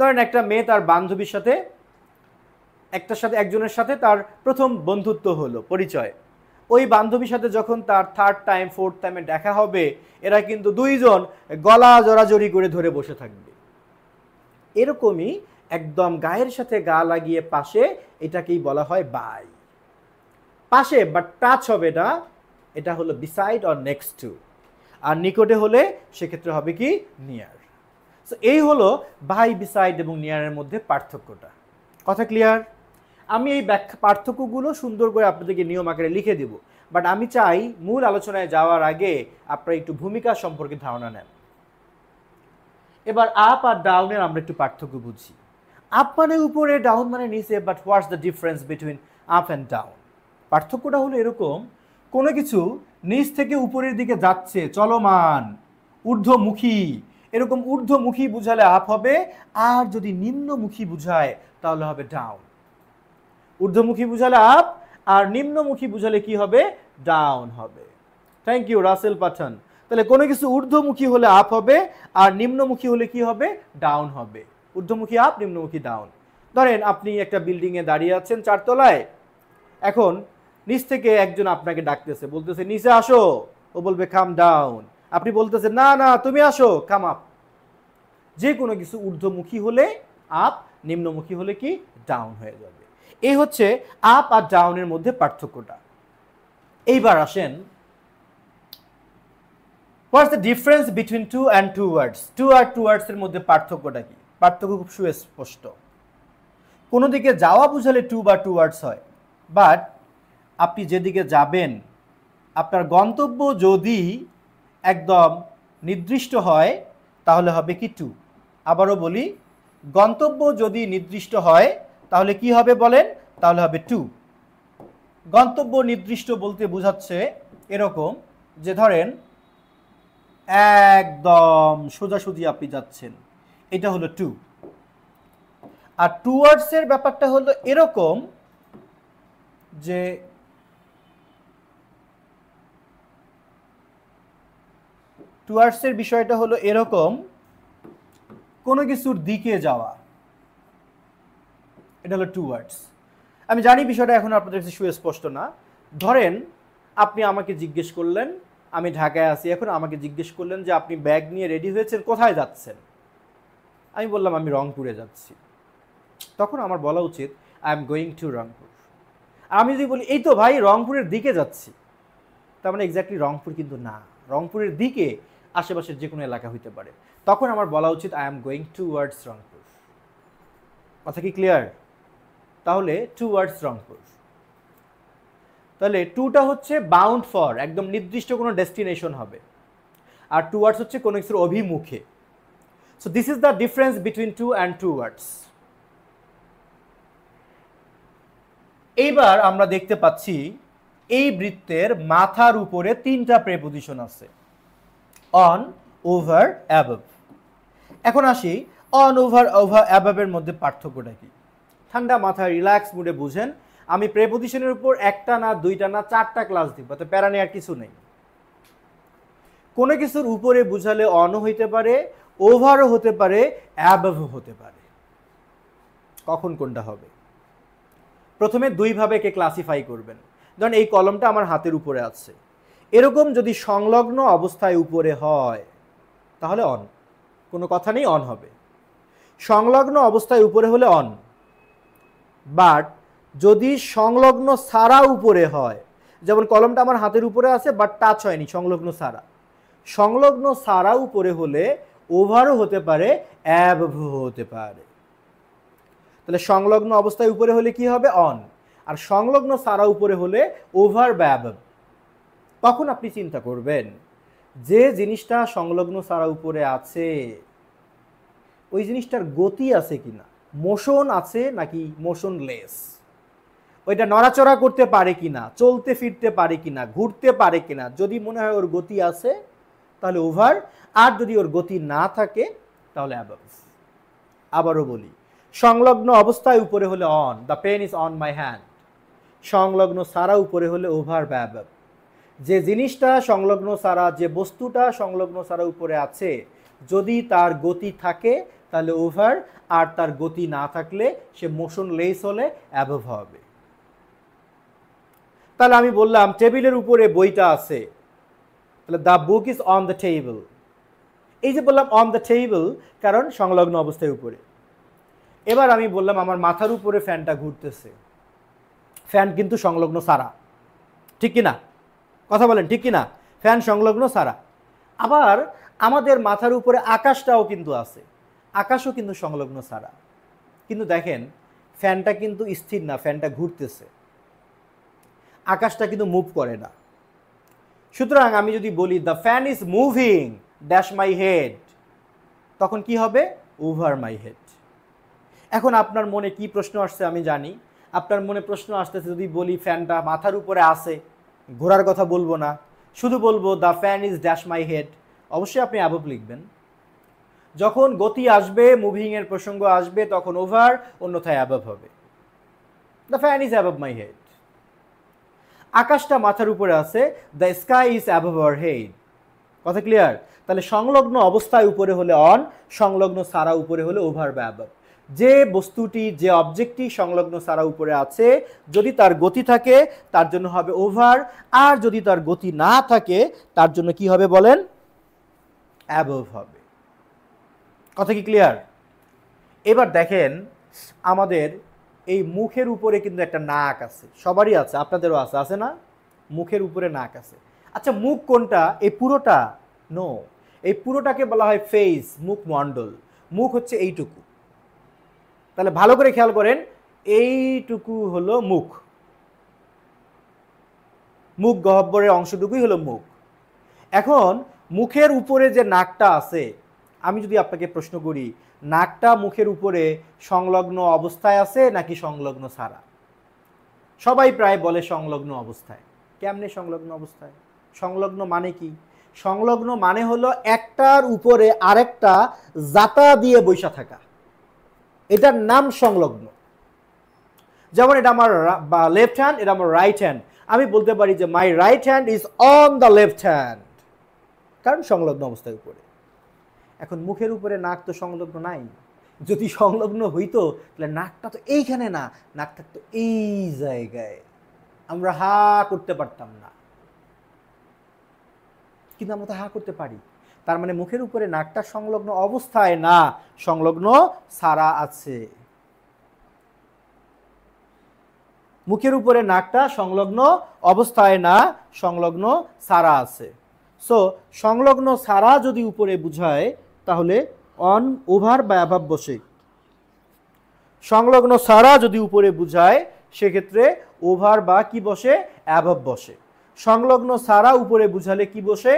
ধরেন একটা মেয়ে তার বান্ধবীর সাথে একটার সাথে একজনের সাথে তার প্রথম বন্ধুত্ব হলো পরিচয় ওই বান্ধবীর সাথে যখন তার থার্ড টাইম ফোর্থ টাইমে দেখা হবে এরা কিন্তু দুইজন গলা জড়াজড়ি করে ধরে বসে থাকবে এরকমই একদম গায়ের সাথে গা লাগিয়ে পাশে এটাকেই বলা হয় বাই পাশে বা টাচ হবে না এটা হলো বিসাইড অর নেক্সট টু আর নিকটে হলে সেক্ষেত্রে হবে কি নিয়ার সো এই হলো বাই বিসাইড এবং নিয়ারের মধ্যে পার্থক্যটা কথা ক্লিয়ার আমি এই ব্যাখ্যা পার্থক্যগুলো সুন্দর করে আপনাদেরকে নিয়ম আকারে লিখে দেব বাট আমি চাই মূল আলোচনায় যাওয়ার আগে আপনারা একটু ভূমিকা সম্পর্কে ধারণা নেন এবার আপ আর ডাউনের আমরা একটু পার্থক্য বুঝি আপ মানে উপরে ডাউন মানে নিচে but what's the difference between up and down পার্থক্যটা হলো এরকম কোনো কিছু নিচ থেকে উপরের দিকে যাচ্ছে চলমান ঊর্ধ্বমুখী এরকম ঊর্ধ্বমুখী বুঝালে আপ হবে আর যদি নিম্নমুখী বুঝায় তাহলে হবে ডাউন ঊর্ধ্বমুখী বুঝালে আপ আর নিম্নমুখী বুঝালে কি হবে ডাউন হবে থ্যাংক ইউ রাসেল পাঠান তাহলে কোনো কিছু ঊর্ধ্বমুখী হলে আপ হবে আর নিম্নমুখী হলে কি হবে ডাউন হবে ঊর্ধ্বমুখী আপ নিম্নমুখী ডাউন ধরেন আপনি একটা বিল্ডিংয়ে দাঁড়িয়ে আছেন চারতলায় এখন নিচ থেকে একজন আপনাকে ডাকতেছে বলতেছে নিচে আসো ও বলবে কাম ডাউন আপনি বলতেছেন না না তুমি আসো কাম আপ যে কোনো কিছু ঊর্ধ্বমুখী হলে আপ নিম্নমুখী হলে কি ডাউন হয়ে যাবে এই হচ্ছে আপ আর ডাউনের মধ্যে পার্থক্যটা এইবার আসেন what's the difference between to and two words to আর টু ওয়ার্ডসের মধ্যে পার্থক্যটা কি পার্থক্য খুব সুস্পষ্ট কোনো দিকে যাওয়া বুঝালে টু বা টু ওয়ার্ডস হয় বাট আপনি যেদিকে যাবেন আপনার গন্তব্য যদি একদম নির্দিষ্ট হয় তাহলে হবে কি টু আবারও বলি গন্তব্য যদি নির্দিষ্ট হয় তাহলে কি হবে বলেন তাহলে হবে টু গন্তব্য নির্দিষ্ট বলতে বোঝাচ্ছে এরকম যে ধরেন একদম সোজাসুজি আপনি যাচ্ছেন এটা হলো টু আর টুয়ার্ডসের ব্যাপারটা হলো এরকম যে টুয়ার্ডসের বিষয়টা হলো এরকম কোনো কিছুর দিকে যাওয়া এটা হলো টুয়ার্ডস আমি জানি বিষয়টা এখন আপনাদের কাছে সুস্পষ্ট না ধরেন আপনি আমাকে জিজ্ঞেস করলেন আমি ঢাকায় আছি এখন আমাকে জিজ্ঞেস করলেন যে আপনি ব্যাগ নিয়ে রেডি হয়েছেন কোথায় যাচ্ছেন আমি বললাম আমি রংপুরে যাচ্ছি তখন আমার বলা উচিত I am going to Rangpur আমি যদি বলি এই তো ভাই রংপুরের দিকে যাচ্ছি তার মানে এক্স্যাক্টলি রংপুর কিন্তু না রংপুরের দিকে আশেপাশের যে কোনো এলাকা হইতে পারে তখন আমার বলা উচিত I am going to words Rangpur কথা কি ক্লিয়ার তাহলে টু ওয়ার্ডস রংপুর তাহলে টুটা হচ্ছে বাউন্ড ফর একদম নির্দিষ্ট কোনো ডেস্টিনেশন হবে আর টু ওয়ার্ডস হচ্ছে কোনো কিছুর অভিমুখে so this is the difference between to and two words এইবার আমরা দেখতে পাচ্ছি এই বৃত্তের মাথার উপরে তিনটা প্রেপোজিশন আছে অন ওভার অ্যাবভ এখন আসি অন ওভার ওভার অ্যাবাবের মধ্যে পার্থক্যটা কি ঠান্ডা মাথায় রিল্যাক্স মুডে বুঝেন আমি প্রেপোজিশনের উপর একটা না দুইটা না চারটা ক্লাস দিব তো প্যারা নেওয়ার কিছু নেই কোনো কিছুর উপরে বুঝালে অনও হইতে পারে ওভারও হতে পারে অ্যাবভও হতে পারে কখন কোনটা হবে প্রথমে দুইভাবে একে ক্লাসিফাই করবেন ধরেন এই কলমটা আমার হাতের উপরে আছে এরকম যদি সংলগ্ন অবস্থায় উপরে হয় তাহলে অন কোনো কথা নেই অন হবে সংলগ্ন অবস্থায় উপরে হলে অন বাট যদি সংলগ্ন সারা উপরে হয় যেমন কলমটা আমার হাতের উপরে আছে বাট টাচ হয়নি সংলগ্ন সারা সংলগ্ন সারা উপরে হলে ওভারও হতে পারে অ্যাব হতে পারে তাহলে সংলগ্ন অবস্থায় উপরে হলে কি হবে অন আর সংলগ্ন সারা উপরে হলে ওভার ব্যাব তখন আপনি চিন্তা করবেন যে জিনিসটা সংলগ্ন ছাড়া উপরে আছে ওই জিনিসটার গতি আছে কি না মোশন আছে নাকি মোশন লেস ওইটা নড়াচড়া করতে পারে কি না চলতে ফিরতে পারে কি না ঘুরতে পারে কি না যদি মনে হয় ওর গতি আছে তাহলে ওভার আর যদি ওর গতি না থাকে তাহলে অ্যাবাভ আবারও বলি সংলগ্ন অবস্থায় উপরে হলে on the pen is on my hand সংলগ্ন সারা উপরে হলে ওভার বা অ্যাবাভ যে জিনিসটা সংলগ্ন সারা যে বস্তুটা সংলগ্ন সারা উপরে আছে যদি তার গতি থাকে তাহলে ওভার আর তার গতি না থাকলে সে মোশন লেস হলে অ্যাভভ হবে তাহলে আমি বললাম টেবিলের উপরে বইটা আছে তাহলে the book is on the table এই যে বললাম অন দ্য টেবিল কারণ সংলগ্ন অবস্থায় উপরে এবার আমি বললাম আমার মাথার উপরে ফ্যানটা ঘুরতেছে ফ্যান কিন্তু সংলগ্ন সারা ঠিক কিনা কথা বলেন ঠিক কিনা ফ্যান সংলগ্ন সারা আবার আমাদের মাথার উপরে আকাশটাও কিন্তু আছে আকাশও কিন্তু সংলগ্ন সারা কিন্তু দেখেন ফ্যানটা কিন্তু স্থির না ফ্যানটা ঘুরতেছে আকাশটা কিন্তু মুভ করে না সুতরাং আমি যদি বলি the fan is moving dash my head তখন কি হবে ওভার মাই হেড এখন আপনার মনে কি প্রশ্ন আসছে আমি জানি আপনার মনে প্রশ্ন আসতেছে যদি বলি ফ্যানটা মাথার উপরে আছে ঘোরার কথা বলবো না শুধু বলবো the fan is dash my head অবশ্যই আপনি অ্যাবভ লিখবেন যখন গতি আসবে মুভিংয়ের প্রসঙ্গ আসবে তখন ওভার অন্যথায় অ্যাবভ হবে the fan is above my head আকাশটা মাথার উপরে আছে the sky is above our head কথা ক্লিয়ার তাহলে সংলগ্ন অবস্থায় উপরে হলে অন সংলগ্ন সারা উপরে হলে ওভার বা অ্যাবভ যে বস্তুটি যে অবজেক্টটি সংলগ্ন সারা উপরে আছে যদি তার গতি থাকে তার জন্য হবে ওভার আর যদি তার গতি না থাকে তার জন্য কি হবে বলেন অ্যাবভ হবে কথা কি ক্লিয়ার এবার দেখেন আমাদের এই মুখের উপরে কিন্তু একটা নাক আছে সবারই আছে আপনাদেরও আছে আছে না মুখের উপরে নাক আছে আচ্ছা মুখ কোনটা এই পুরোটা নো এই পুরোটাকে বলা হয় ফেস মণ্ডল মুখ হচ্ছে এইটুকু তাহলে ভালো করে খেয়াল করেন এইটুকু হলো মুখ মুখ গহব্বরের অংশটুকুই হলো মুখ এখন মুখের উপরে যে নাকটা আছে আমি যদি আপনাকে প্রশ্ন করি নাকটা মুখের উপরে সংলগ্ন অবস্থায় আছে নাকি সংলগ্ন ছাড়া সবাই প্রায় বলে সংলগ্ন অবস্থায় কেমনে সংলগ্ন অবস্থায় সংলগ্ন মানে কি সংলগ্ন মানে হলো একটার উপরে আরেকটা জাতা দিয়ে বৈশা থাকা এটার নাম সংলগ্ন যেমন এটা আমার লেফট হ্যান্ড এটা আমার রাইট হ্যান্ড আমি বলতে পারি যে my right hand is on the left hand কারণ সংলগ্ন অবস্থায় উপরে এখন মুখের উপরে নাক তো সংলগ্ন নাই যদি সংলগ্ন হইতো তাহলে নাকটা তো এইখানে না নাক থাকতো এই জায়গায় আমরা হা করতে পারতাম না কিন্তু আমরা তো হা করতে পারি তার মানে মুখের উপরে নাকটা সংলগ্ন অবস্থায় না সংলগ্ন সারা আছে মুখের উপরে নাকটা সংলগ্ন অবস্থায় না সংলগ্ন সারা আছে সো সংলগ্ন সারা যদি উপরে বুঝায় তাহলে অন ওভার বা অ্যাভাব বসে সংলগ্ন সারা যদি উপরে বুঝায় সেক্ষেত্রে ওভার বা কি বসে অ্যাভাব বসে সংলগ্ন সারা উপরে বুঝালে কি বসে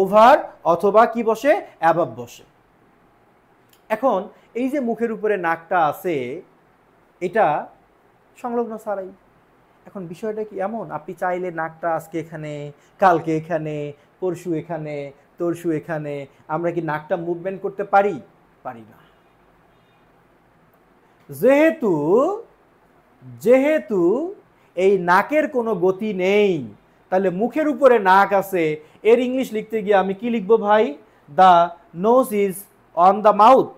ওভার অথবা কি বসে অ্যাবাব বসে এখন এই যে মুখের উপরে নাকটা আছে এটা সংলগ্ন ছাড়াই এখন বিষয়টা কি এমন আপনি চাইলে নাকটা আজকে এখানে কালকে এখানে পরশু এখানে তরশু এখানে আমরা কি নাকটা মুভমেন্ট করতে পারি পারি না যেহেতু যেহেতু এই নাকের কোনো গতি নেই তাহলে মুখের উপরে নাক আছে এর ইংলিশ লিখতে গিয়ে আমি কি লিখবো ভাই the nose is on the mouth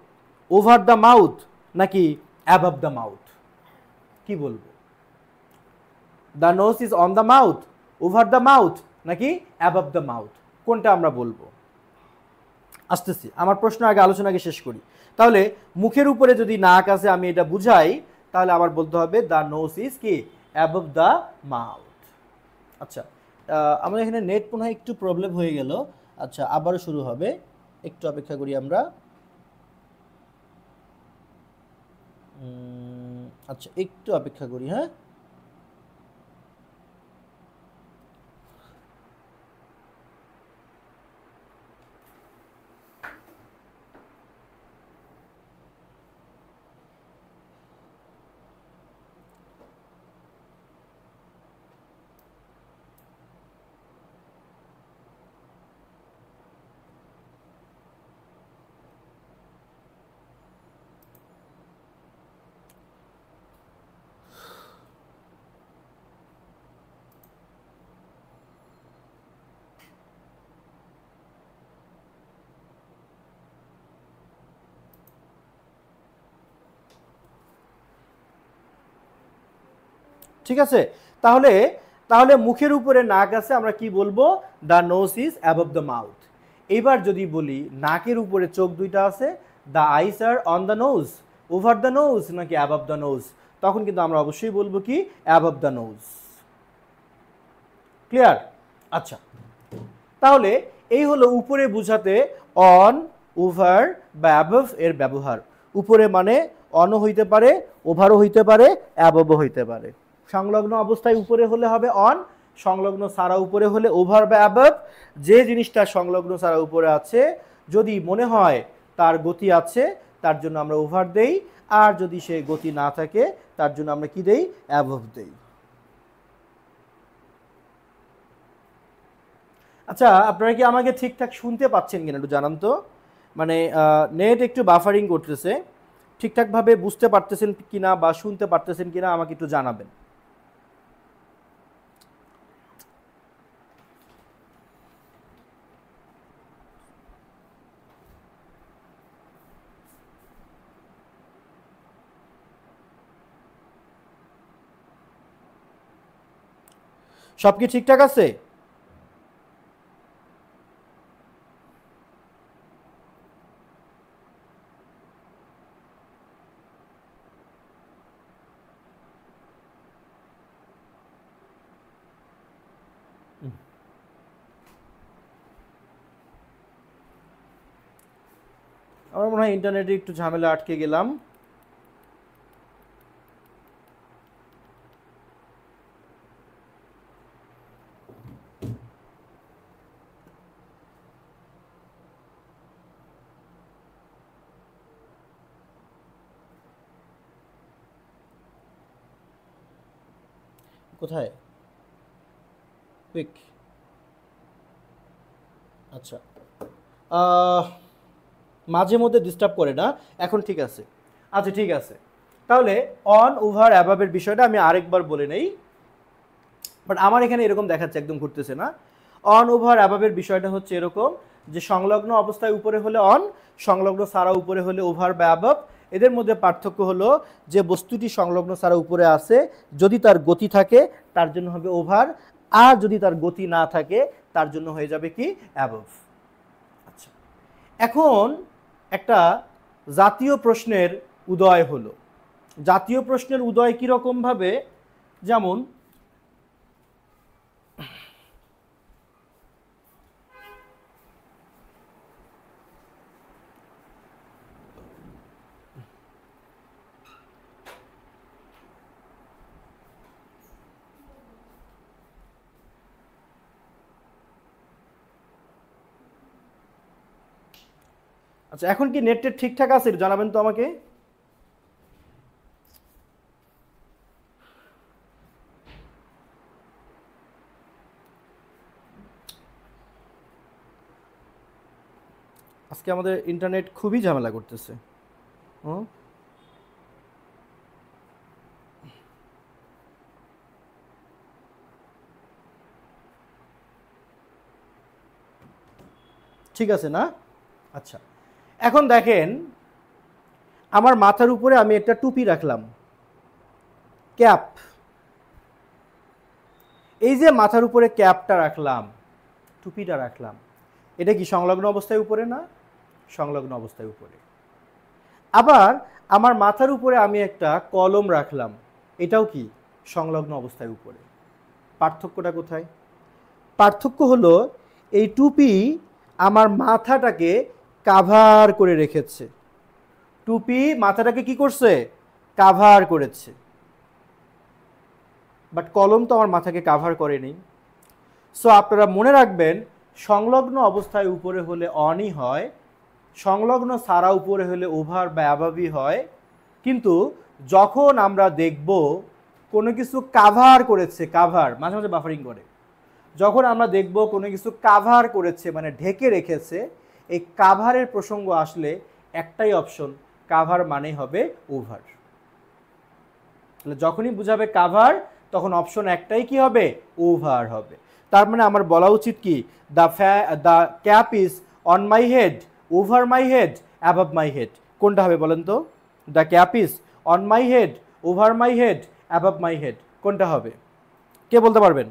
over the mouth নাকি অ্যাভাব দ্য মাউথ কি বলবো the nose is on the mouth over the mouth নাকি অ্যাভাব দ্য মাউথ কোনটা আমরা বলবো আসতেছি আমার প্রশ্ন আগে আলোচনাকে শেষ করি তাহলে মুখের উপরে যদি নাক আছে আমি এটা বুঝাই তাহলে আমার বলতে হবে দ্য নোস ইজ কি অ্যাবভ দ্য মাউথ আচ্ছা আমাদের এখানে নেট মনে একটু প্রবলেম হয়ে গেল আচ্ছা আবারও শুরু হবে একটু অপেক্ষা করি আমরা আচ্ছা একটু অপেক্ষা করি হ্যাঁ ঠিক আছে তাহলে তাহলে মুখের উপরে নাক আছে আমরা কি বলবো the nose is above the mouth এবার যদি বলি নাকের উপরে চোখ দুইটা আছে দ্য আইস আর on the nose over the nose নাকি অ্যাবভ দ্য নোজ তখন কিন্তু আমরা অবশ্যই বলবো কি অ্যাবভ দ্য নোজ ক্লিয়ার আচ্ছা তাহলে এই হলো উপরে বুঝাতে অন ওভার বা অ্যাবভ এর ব্যবহার উপরে মানে অনও হইতে পারে ওভারও হইতে পারে অ্যাবভও হইতে পারে সংলগ্ন অবস্থায় উপরে হলে হবে অন সংলগ্ন সারা উপরে হলে ওভার বা অ্যাবভ যে জিনিসটা সংলগ্ন সারা উপরে আছে যদি মনে হয় তার গতি আছে তার জন্য আমরা ওভার দেই আর যদি সে গতি না থাকে তার জন্য আমরা কি দেই অ্যাবভ দেই আচ্ছা আপনারা কি আমাকে ঠিকঠাক শুনতে পাচ্ছেন কিনা একটু জানান তো মানে নেট একটু বাফারিং করতেছে ঠিকঠাকভাবে বুঝতে পারতেছেন কিনা বা শুনতে পারতেছেন কিনা আমাকে একটু জানাবেন সব কি ঠিকঠাক আছে আমার মনে হয় ইন্টারনেটে একটু ঝামেলা আটকে গেলাম কোথায় কুইক আচ্ছা মাঝে মধ্যে ডিস্টার্ব করে না এখন ঠিক আছে আচ্ছা ঠিক আছে তাহলে অন ওভার অ্যাভাবের বিষয়টা আমি আরেকবার বলে নেই বাট আমার এখানে এরকম দেখাচ্ছে একদম ঘুরতেছে না অন ওভার অ্যাভাবের বিষয়টা হচ্ছে এরকম যে সংলগ্ন অবস্থায় উপরে হলে অন সংলগ্ন সারা উপরে হলে ওভার বা অ্যাবাব এদের মধ্যে পার্থক্য হলো যে বস্তুটি সংলগ্ন ছাড়া উপরে আছে যদি তার গতি থাকে তার জন্য হবে ওভার আর যদি তার গতি না থাকে তার জন্য হয়ে যাবে কি অ্যাবভ আচ্ছা এখন একটা জাতীয় প্রশ্নের উদয় হলো জাতীয় প্রশ্নের উদয় কীরকমভাবে যেমন আচ্ছা এখন কি নেটটা ঠিকঠাক আছে জানাবেন তো আমাকে আজকে আমাদের ইন্টারনেট খুবই ঝামেলা করতেছে ঠিক আছে না আচ্ছা এখন দেখেন আমার মাথার উপরে আমি একটা টুপি রাখলাম ক্যাপ এই যে মাথার উপরে ক্যাপটা রাখলাম টুপিটা রাখলাম এটা কি সংলগ্ন অবস্থায় উপরে না সংলগ্ন অবস্থায় উপরে আবার আমার মাথার উপরে আমি একটা কলম রাখলাম এটাও কি সংলগ্ন অবস্থায় উপরে পার্থক্যটা কোথায় পার্থক্য হলো এই টুপি আমার মাথাটাকে কাভার করে রেখেছে টুপি মাথাটাকে কি করছে কাভার করেছে বাট কলম তো আমার মাথাকে কাভার করেনি সো আপনারা মনে রাখবেন সংলগ্ন অবস্থায় উপরে হলে অনই হয় সংলগ্ন সারা উপরে হলে ওভার বা অ্যাভাবি হয় কিন্তু যখন আমরা দেখব কোনো কিছু কাভার করেছে কাভার মাঝে মাঝে বাফারিং করে যখন আমরা দেখব কোনো কিছু কাভার করেছে মানে ঢেকে রেখেছে এই কাভারের প্রসঙ্গ আসলে একটাই অপশন কাভার মানে হবে ওভার তাহলে যখনই বুঝাবে কাভার তখন অপশন একটাই কি হবে ওভার হবে তার মানে আমার বলা উচিত কি দ্য ফ্যা the cap is on my head over my head above my head কোনটা হবে বলেন তো the cap is on my head over my head above my head কোনটা হবে কে বলতে পারবেন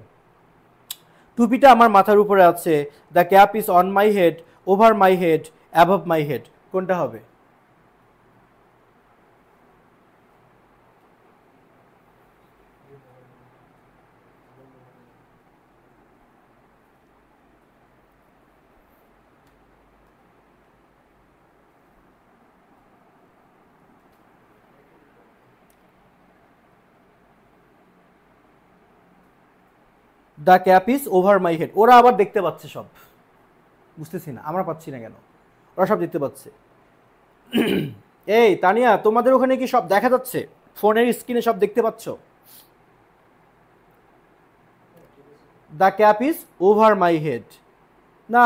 টুপিটা আমার মাথার উপরে আছে the cap is on my head over my head above my head কোনটা হবে the cap is over my head ওরা আবার দেখতে পাচ্ছে সব বুঝতেছি না আমরা পাচ্ছি না কেন ওরা সব দেখতে পাচ্ছে এই তানিয়া তোমাদের ওখানে কি সব দেখা যাচ্ছে ফোনের স্ক্রিনে সব দেখতে পাচ্ছ the cap is over my head না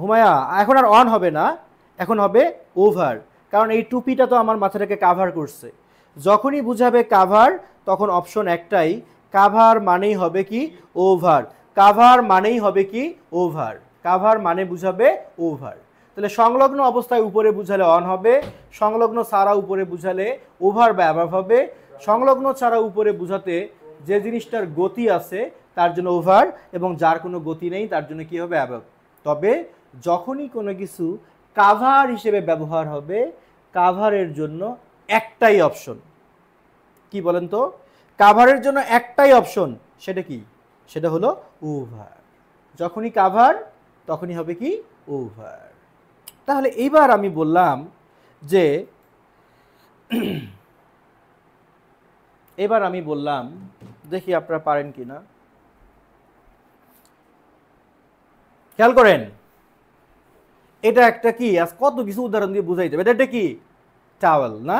হুমায়া এখন আর অন হবে না এখন হবে ওভার কারণ এই টুপিটা তো আমার মাথাটাকে কাভার করছে যখনই বুঝাবে কাভার তখন অপশন একটাই কাভার মানেই হবে কি ওভার কাভার মানেই হবে কি ওভার কাভার মানে বুঝাবে ওভার তাহলে সংলগ্ন অবস্থায় উপরে বুঝালে অন হবে সংলগ্ন ছাড়া উপরে বুঝালে ওভার বা অ্যাভাব হবে সংলগ্ন ছাড়া উপরে বুঝাতে যে জিনিসটার গতি আছে তার জন্য ওভার এবং যার কোনো গতি নেই তার জন্য কি হবে অ্যাভাব তবে যখনই কোনো কিছু কাভার হিসেবে ব্যবহার হবে কাভারের জন্য একটাই অপশন কি বলেন তো কাভারের জন্য একটাই অপশন সেটা কি সেটা হলো ওভার যখনই কাভার তখনই হবে কি ওভার তাহলে এইবার আমি বললাম যে এবার আমি বললাম দেখি আপনারা পারেন কি না খেয়াল করেন এটা একটা কি আজ কত কিছু উদাহরণ দিয়ে বুঝাই যাবে এটা কি টাওয়েল না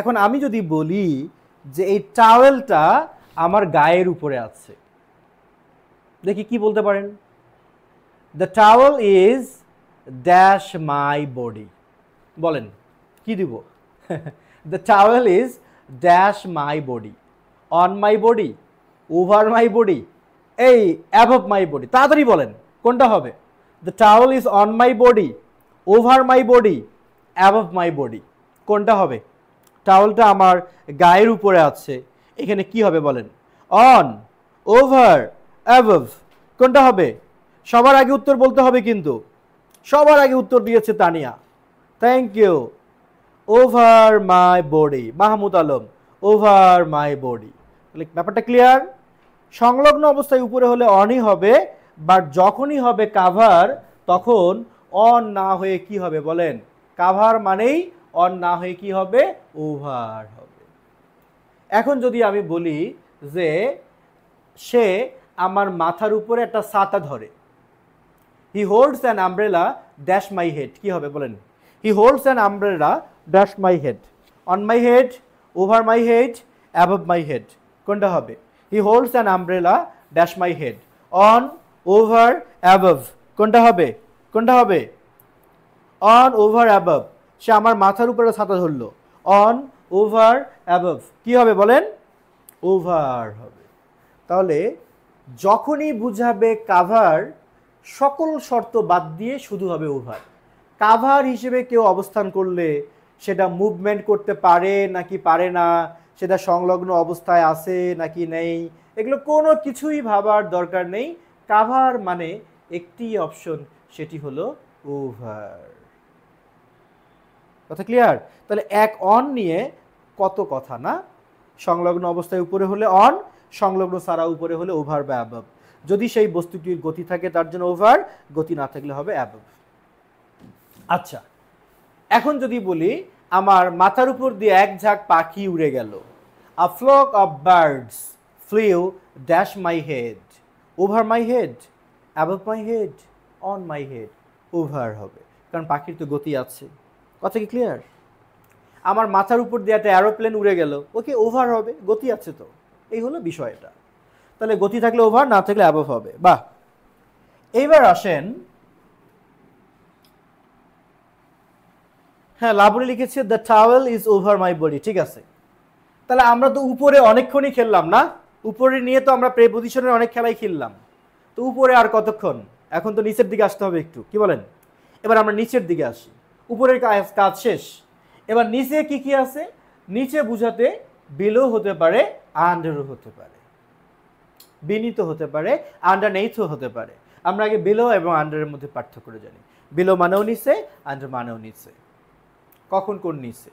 এখন আমি যদি বলি যে এই টাওয়েলটা আমার গায়ের উপরে আছে দেখি কি বলতে পারেন the towel is dash my body বলেন কি দিব the towel is dash my body on my body over my body এই অ্যাভব মাই বডি তাড়াতাড়ি বলেন কোনটা হবে the towel is on my body over my body above my body কোনটা হবে টাওয়েলটা আমার গায়ের উপরে আছে এখানে কি হবে বলেন অন ওভার অ্যাভভ কোনটা হবে সবার আগে উত্তর বলতে হবে কিন্তু সবার আগে উত্তর দিয়েছে Tania thank you over my body Mahmud Alam over my body ব্যাপারটা ক্লিয়ার সংলগ্ন অবস্থায় উপরে হলে অনই হবে বাট যখনই হবে কাভার তখন অন না হয়ে কি হবে বলেন কাভার মানেই অন না হয়ে কি হবে ওভার হবে এখন যদি আমি বলি যে সে আমার মাথার উপরে একটা ছাতা ধরে he holds an umbrella dash my head কী হবে বলেন he holds an umbrella dash my head on my head over my head above my head কোনটা হবে he holds an umbrella dash my head on over above কোনটা হবে কোনটা হবে on over above সে আমার মাথার উপরে ছাতা ধরলো অন ওভার অ্যাবভ কি হবে বলেন ওভার হবে তাহলে যখনই বুঝাবে কাভার সকল শর্ত বাদ দিয়ে শুধু হবে ওভার কাভার হিসেবে কেউ অবস্থান করলে সেটা মুভমেন্ট করতে পারে নাকি পারে না সেটা সংলগ্ন অবস্থায় আছে নাকি নেই এগুলো কোনো কিছুই ভাবার দরকার নেই কাভার মানে একটি অপশন সেটি হলো ওভার কথা ক্লিয়ার তাহলে এক অন নিয়ে কত কথা না সংলগ্ন অবস্থায় উপরে হলে অন সংলগ্ন সারা উপরে হলে ওভার বা যদি সেই বস্তুটির গতি থাকে তার জন্য ওভার গতি না থাকলে হবে অ্যাবভ আচ্ছা এখন যদি বলি আমার মাথার উপর দিয়ে এক ঝাঁক পাখি উড়ে গেল a flock of birds flew dash my head over my head above my head on my head over হবে কারণ পাখির তো গতি আছে কথা কি ক্লিয়ার আমার মাথার উপর দিয়ে একটা অ্যারোপ্লেন উড়ে গেল ওকে ওভার হবে গতি আছে তো এই হলো বিষয়টা তাহলে গতি থাকলে ওভার না থাকলে অ্যাবভ হবে বাহ এইবার আসেন হ্যাঁ লাবণী লিখেছে the towel is over my body ঠিক আছে তাহলে আমরা তো উপরে অনেকক্ষণই খেললাম না উপরে নিয়ে তো আমরা প্রেপোজিশনের অনেক খেলাই খেললাম তো উপরে আর কতক্ষণ এখন তো নিচের দিকে আসতে হবে একটু কি বলেন এবার আমরা নিচের দিকে আসি উপরের কাজ কাজ শেষ এবার নিচে কি কি আছে নিচে বুঝাতে বিলো হতে পারে আন্ডারও হতে পারে বিনীত হতে পারে আন্ডার নেইথও হতে পারে আমরা আগে বিলো এবং আন্ডারের মধ্যে পার্থক্য জানি বিলো মানেও নিচে আন্ডার মানেও নিচে কখন কোন নিচে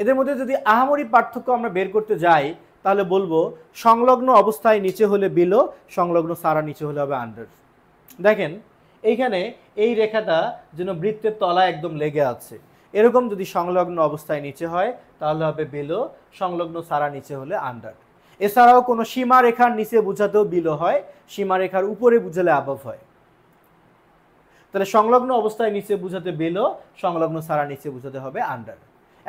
এদের মধ্যে যদি আহামরি পার্থক্য আমরা বের করতে যাই তাহলে বলবো সংলগ্ন অবস্থায় নিচে হলে বিলো সংলগ্ন সারা নিচে হলে হবে আন্ডার দেখেন এইখানে এই রেখাটা যেন বৃত্তের তলা একদম লেগে আছে এরকম যদি সংলগ্ন অবস্থায় নিচে হয় তাহলে হবে বেলো সংলগ্ন সারা নিচে হলে আন্ডার এছাড়াও কোনো সীমারেখার নিচে বোঝাতেও বিলো হয় সীমারেখার উপরে বুঝালে আবভ হয় তাহলে সংলগ্ন অবস্থায় নিচে বুঝাতে বেলো সংলগ্ন ছাড়া নিচে বুঝাতে হবে আন্ডার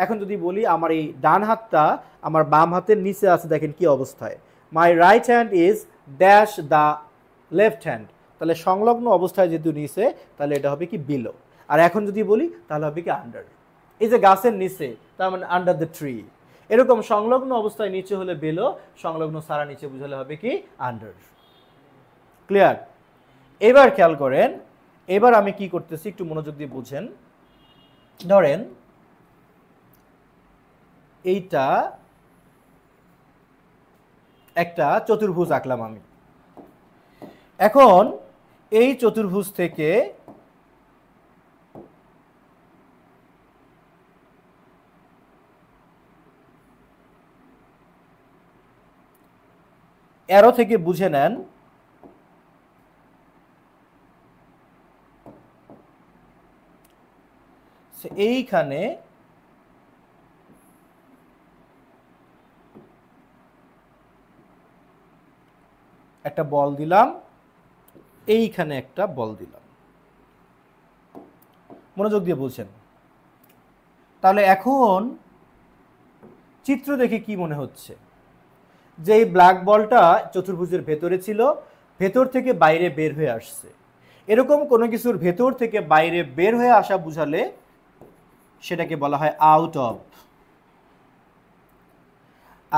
এখন যদি বলি আমার এই ডান হাতটা আমার বাম হাতের নিচে আছে দেখেন কি অবস্থায় my right hand is dash the left hand তাহলে সংলগ্ন অবস্থায় যেহেতু নিচে তাহলে এটা হবে কি বিলো আর এখন যদি বলি তাহলে হবে কি আন্ডার এই যে গাছের নিচে তার মানে আন্ডার দ্য ট্রি এরকম সংলগ্ন অবস্থায় নিচে হলে বেলো সংলগ্ন সারা নিচে বুঝালে হবে কি আন্ডার ক্লিয়ার এবার খেয়াল করেন এবার আমি কি করতেছি একটু মনোযোগ দিয়ে বুঝেন ধরেন এইটা একটা চতুর্ভুজ আঁকলাম আমি এখন এই চতুর্ভুজ থেকে অ্যারো থেকে বুঝে নেন এইখানে একটা বল দিলাম এইখানে একটা বল দিলাম মনোযোগ দিয়ে বলছেন তাহলে এখন চিত্র দেখে কি মনে হচ্ছে যে এই ব্ল্যাক বলটা চতুর্ভুজের ভেতরে ছিল ভেতর থেকে বাইরে বের হয়ে আসছে এরকম কোনো কিছুর ভেতর থেকে বাইরে বের হয়ে আসা বুঝালে সেটাকে বলা হয় আউট অফ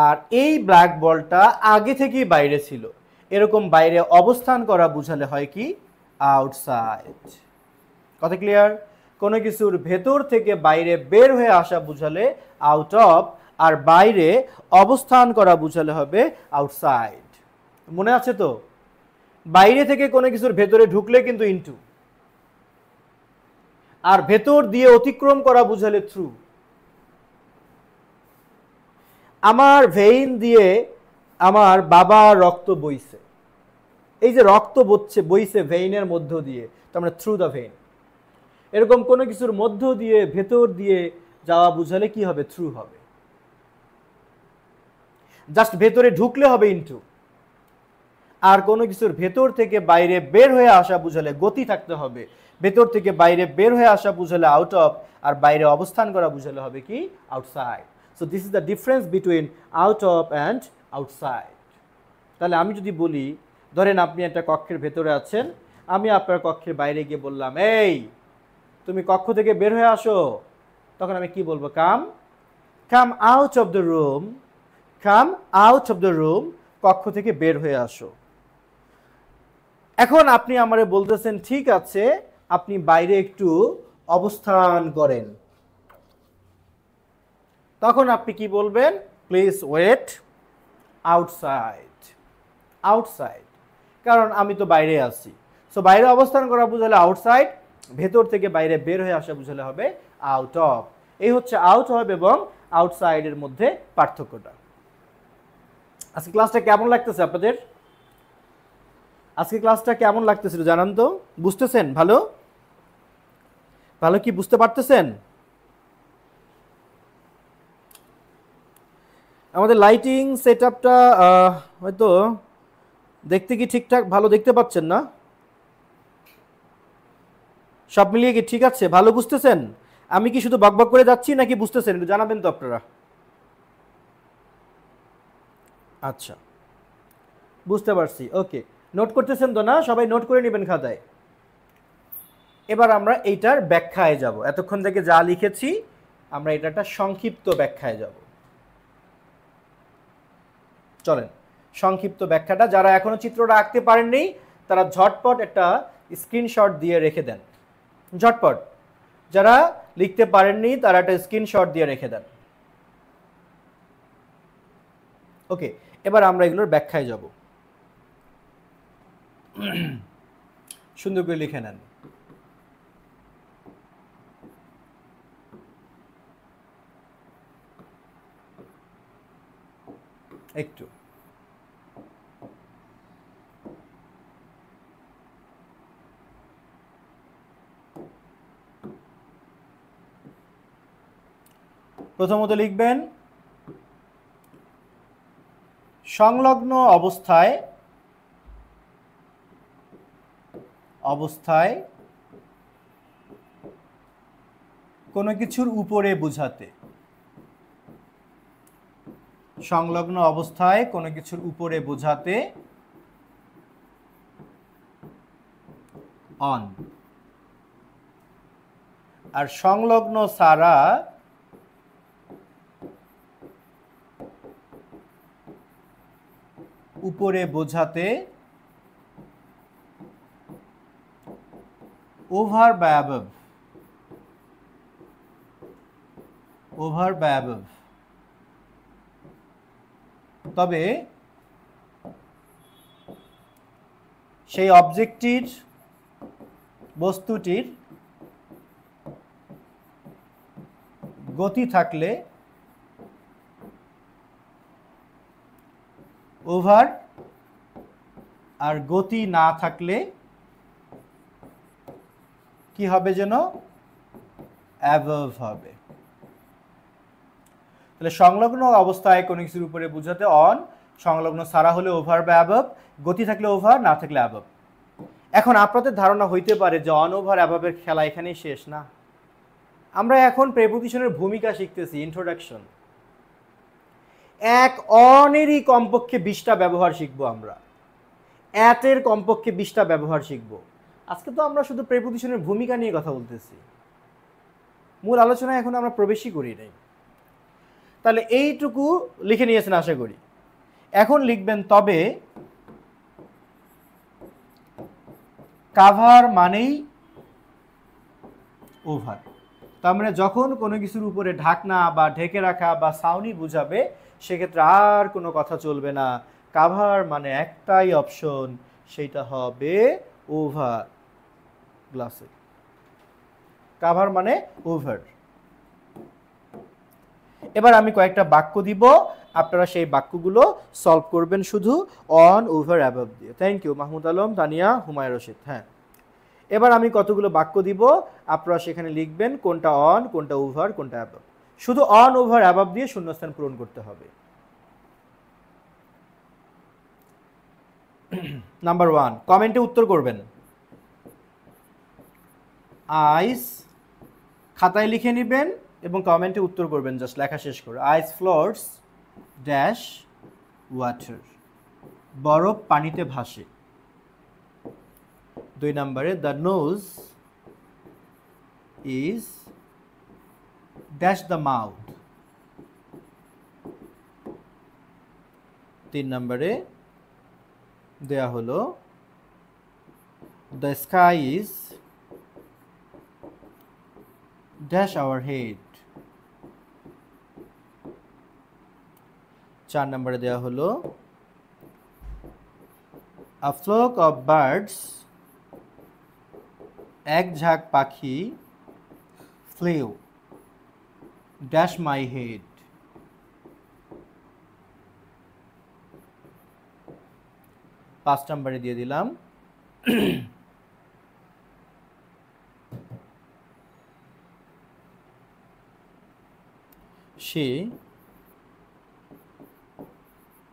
আর এই ব্ল্যাক বলটা আগে থেকেই বাইরে ছিল এরকম বাইরে অবস্থান করা বুঝালে হয় কি আউটসাইড কথা ক্লিয়ার কোনো কিছুর ভেতর থেকে বাইরে বের হয়ে আসা বুঝালে আউট অফ আর বাইরে অবস্থান করা বুঝালে হবে আউটসাইড মনে আছে তো বাইরে থেকে কোনো কিছুর ভেতরে ঢুকলে কিন্তু ইনটু আর ভেতর দিয়ে অতিক্রম করা বুঝালে থ্রু আমার ভেইন দিয়ে আমার বাবা রক্ত বইছে এই যে রক্ত বচ্ছে বইছে ভেইনের মধ্য দিয়ে তার মানে থ্রু দ্য ভেইন এরকম কোনো কিছুর মধ্য দিয়ে ভেতর দিয়ে যাওয়া বুঝালে কি হবে থ্রু হবে জাস্ট ভেতরে ঢুকলে হবে ইনটু আর কোনো কিছুর ভেতর থেকে বাইরে বের হয়ে আসা বুঝালে গতি থাকতে হবে ভেতর থেকে বাইরে বের হয়ে আসা বুঝালে আউট অফ আর বাইরে অবস্থান করা বুঝালে হবে কি outside so this is the difference between out of and outside তাহলে আমি যদি বলি ধরেন আপনি একটা কক্ষের ভেতরে আছেন আমি আপনার কক্ষের বাইরে গিয়ে বললাম এই তুমি কক্ষ থেকে বের হয়ে আসো তখন আমি কি বলবো come come out of the room come out of the room কক্ষ থেকে বের হয়ে আসো এখন আপনি আমারে বলতেছেন ঠিক আছে আপনি বাইরে একটু অবস্থান করেন তখন আপনি কি বলবেন প্লিজ ওয়েট আউটসাইড আউটসাইড কারণ আমি তো বাইরে আছি সো বাইরে অবস্থান করা বুঝালে আউটসাইড ভেতর থেকে বাইরে বের হয়ে আসা বুঝালে হবে আউট অফ এই হচ্ছে আউট অফ এবং আউটসাইডের মধ্যে পার্থক্যটা আজকে ক্লাসটা কেমন লাগতেছে আপনাদের আজকে ক্লাসটা কেমন লাগতেছিল জানান তো বুঝতেছেন ভালো ভালো কি বুঝতে পারতেছেন আমাদের লাইটিং সেট আপটা হয়তো দেখতে কি ঠিকঠাক ভালো দেখতে পাচ্ছেন না সব মিলিয়ে কি ঠিক আছে ভালো বুঝতেছেন আমি কি শুধু বকবক করে যাচ্ছি নাকি বুঝতেছেন একটু জানাবেন তো আপনারা আচ্ছা বুঝতে পারছি ওকে নোট করতেছেন তো না সবাই নোট করে নেবেন খাতায় এবার আমরা এইটার ব্যাখ্যায় যাব এতক্ষণ থেকে যা লিখেছি আমরা এটা একটা সংক্ষিপ্ত ব্যাখ্যায় যাব চলেন সংক্ষিপ্ত ব্যাখ্যাটা যারা এখনও চিত্রটা আঁকতে পারেননি তারা ঝটপট একটা স্ক্রিনশট দিয়ে রেখে দেন ঝটপট যারা লিখতে পারেননি তারা একটা স্ক্রিনশট দিয়ে রেখে দেন ওকে এবার আমরা এগুলোর ব্যাখ্যায় যাব সুন্দর করে লিখে নেন একটু প্রথমত লিখবেন সংলগ্ন অবস্থায় অবস্থায় কোনো কিছুর উপরে বোঝাতে সংলগ্ন অবস্থায় কোনো কিছুর উপরে বোঝাতে অন আর সংলগ্ন সারা উপরে বোঝাতে ওভার বা ওভার বা তবে সেই অবজেক্টটির বস্তুটির গতি থাকলে ওভার আর গতি না থাকলে কি হবে যেন অ্যাভ হবে তাহলে সংলগ্ন অবস্থায় কোনো কিছুর উপরে বোঝাতে অন সংলগ্ন সারা হলে ওভার বা অ্যাভ গতি থাকলে ওভার না থাকলে অ্যাভ এখন আপনাদের ধারণা হইতে পারে যে অন ওভার অ্যাভাবের খেলা এখানেই শেষ না আমরা এখন প্রেপোজিশনের ভূমিকা শিখতেছি ইন্ট্রোডাকশন এক অনেরই কমপক্ষে বিশটা ব্যবহার শিখব আমরা অ্যাটের কমপক্ষে বিশটা ব্যবহার শিখব আজকে তো আমরা শুধু প্রেপোজিশনের ভূমিকা নিয়ে কথা বলতেছি মূল আলোচনায় এখন আমরা প্রবেশই করি নাই তাহলে এইটুকু লিখে নিয়েছেন আশা করি এখন লিখবেন তবে কাভার মানেই ওভার তার মানে যখন কোনো কিছুর উপরে ঢাকনা বা ঢেকে রাখা বা সাউনি বুঝাবে সেক্ষেত্রে আর কোনো কথা চলবে না কাভার মানে একটাই অপশন সেইটা হবে ওভার গ্লাসে কাভার মানে ওভার এবার আমি কয়েকটা বাক্য দিব আপনারা সেই বাক্যগুলো সলভ করবেন শুধু অন ওভার অ্যাভাব দিয়ে থ্যাংক ইউ মাহমুদ আলম তানিয়া হুমায় রশিদ হ্যাঁ এবার আমি কতগুলো বাক্য দিব আপনারা সেখানে লিখবেন কোনটা অন কোনটা ওভার কোনটা অ্যাভাব শুধু অন ওভার অ্যাবাব দিয়ে শূন্যস্থান পূরণ করতে হবে নাম্বার ওয়ান কমেন্টে উত্তর করবেন আইস খাতায় লিখে নেবেন এবং কমেন্টে উত্তর করবেন জাস্ট লেখা শেষ করে আইস ফ্লোরস ড্যাশ ওয়াটার বরফ পানিতে ভাসে দুই নম্বরে the nose is that's the mouth তিন নম্বরে দেয়া হলো the sky is dash our head চার নম্বরে দেয়া হলো আ ফ্লক অফ বার্ডস এক ঝাঁক পাখি ফ্লেউ dash my head. পাঁচ নাম্বারে দিয়ে দিলাম সে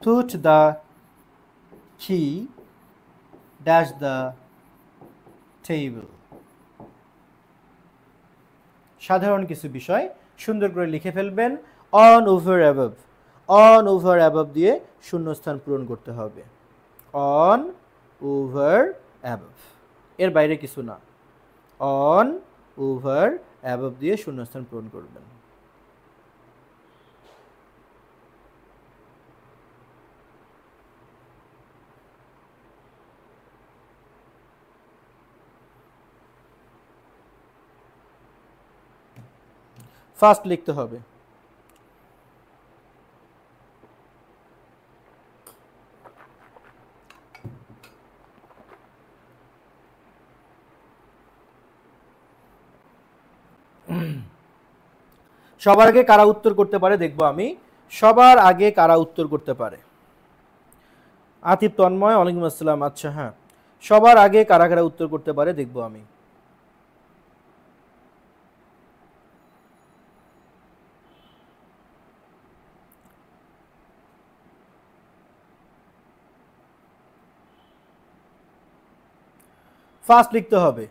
put the key dash the table সাধারণ কিছু বিষয় সুন্দর করে লিখে ফেলবেন on over above on over above দিয়ে শূন্যস্থান পূরণ করতে হবে অন ওভার অ্যাবভ এর বাইরে কিছু না অন ওভার অ্যাবভ দিয়ে শূন্যস্থান পূরণ করবেন ফার্স্ট লিখতে হবে সবার আগে কারা উত্তর করতে পারে দেখব আমি সবার আগে কারা উত্তর করতে পারে আতিফ তন্ময় ওয়ালাইকুম আসসালাম আচ্ছা হ্যাঁ সবার আগে কারা কারা উত্তর করতে পারে দেখব আমি ফার্স্ট লিখতে হবে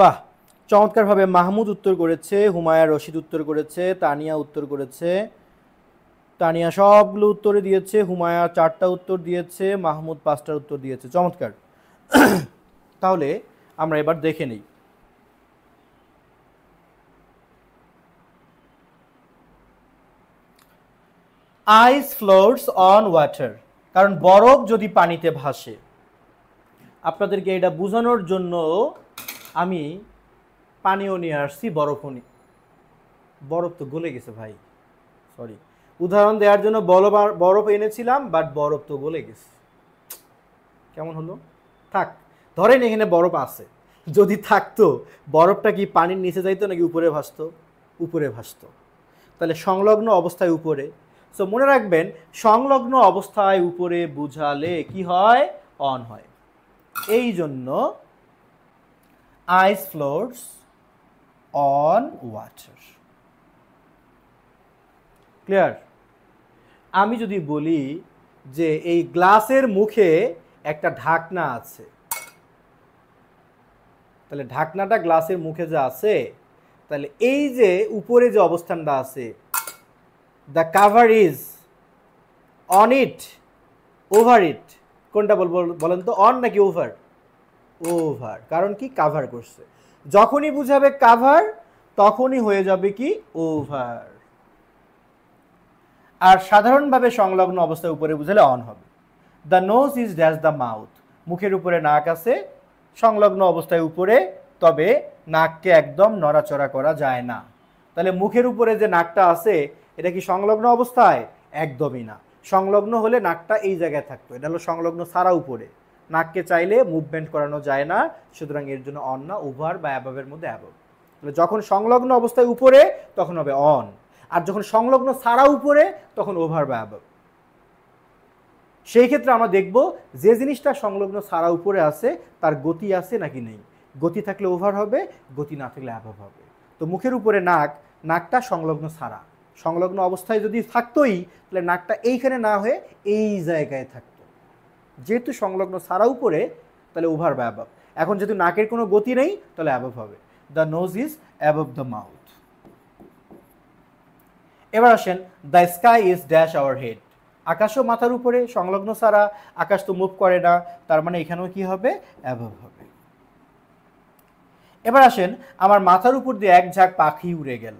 বাহ চমৎকারভাবে মাহমুদ উত্তর করেছে হুমায়া রশিদ উত্তর করেছে তানিয়া উত্তর করেছে তানিয়া সবগুলো উত্তরে দিয়েছে হুমায়া চারটা উত্তর দিয়েছে মাহমুদ পাঁচটার উত্তর দিয়েছে চমৎকার তাহলে আমরা এবার দেখে নিই আইস ফ্লোরস অন ওয়াটার কারণ বরফ যদি পানিতে ভাসে আপনাদেরকে এটা বোঝানোর জন্য আমি পানিও নিয়ে আসছি বরফও বরফ তো গলে গেছে ভাই সরি উদাহরণ দেওয়ার জন্য বরফ বরফ এনেছিলাম বাট বরফ তো গলে গেছে কেমন হলো থাক ধরেন এখানে বরফ আছে যদি থাকতো বরফটা কি পানির নিচে যাইতো নাকি উপরে ভাসতো উপরে ভাসতো তাহলে সংলগ্ন অবস্থায় উপরে সো মনে রাখবেন সংলগ্ন অবস্থায় উপরে বুঝালে কি হয় অন হয় এই জন্য ice floats on water clear আমি যদি বলি যে এই গ্লাসের মুখে একটা ঢাকনা আছে তাহলে ঢাকনাটা গ্লাসের মুখে যা আছে তাহলে এই যে উপরে যে অবস্থানটা আছে the cover is on it over it কোনটা বলবো বলেন তো অন নাকি ওভার ওভার কারণ কি কাভার করছে যখনই বুঝাবে কাভার তখনই হয়ে যাবে কি ওভার আর সাধারণভাবে সংলগ্ন অবস্থায় উপরে বুঝালে অন হবে the nose is dash the mouth মুখের উপরে নাক আছে সংলগ্ন অবস্থায় উপরে তবে নাককে একদম নড়াচড়া করা যায় না তাহলে মুখের উপরে যে নাকটা আছে এটা কি সংলগ্ন অবস্থায় একদমই না সংলগ্ন হলে নাকটা এই জায়গায় থাকতো এটা হলো সংলগ্ন সারা উপরে নাককে চাইলে মুভমেন্ট করানো যায় না সুতরাং এর জন্য অন না উভার বা অ্যাবাবের মধ্যে অ্যাবাব যখন সংলগ্ন অবস্থায় উপরে তখন হবে অন আর যখন সংলগ্ন ছাড়া উপরে তখন ওভার বা সেই ক্ষেত্রে আমরা দেখব যে জিনিসটা সংলগ্ন ছাড়া উপরে আছে তার গতি আছে নাকি নেই গতি থাকলে ওভার হবে গতি না থাকলে অ্যাভাব হবে তো মুখের উপরে নাক নাকটা সংলগ্ন ছাড়া সংলগ্ন অবস্থায় যদি থাকতোই তাহলে নাকটা এইখানে না হয়ে এই জায়গায় থাকতো যেহেতু সংলগ্ন ছাড়া উপরে তাহলে ওভার বা এখন যেহেতু নাকের কোনো গতি নেই তাহলে অ্যাভাব হবে the nose is above the mouth এবার আসেন the sky is dash our head আকাশও মাথার উপরে সংলগ্ন ছাড়া আকাশ তো মুভ করে না তার মানে এখানেও কি হবে অ্যাভাব হবে এবার আসেন আমার মাথার উপর দিয়ে এক ঝাঁক পাখি উড়ে গেল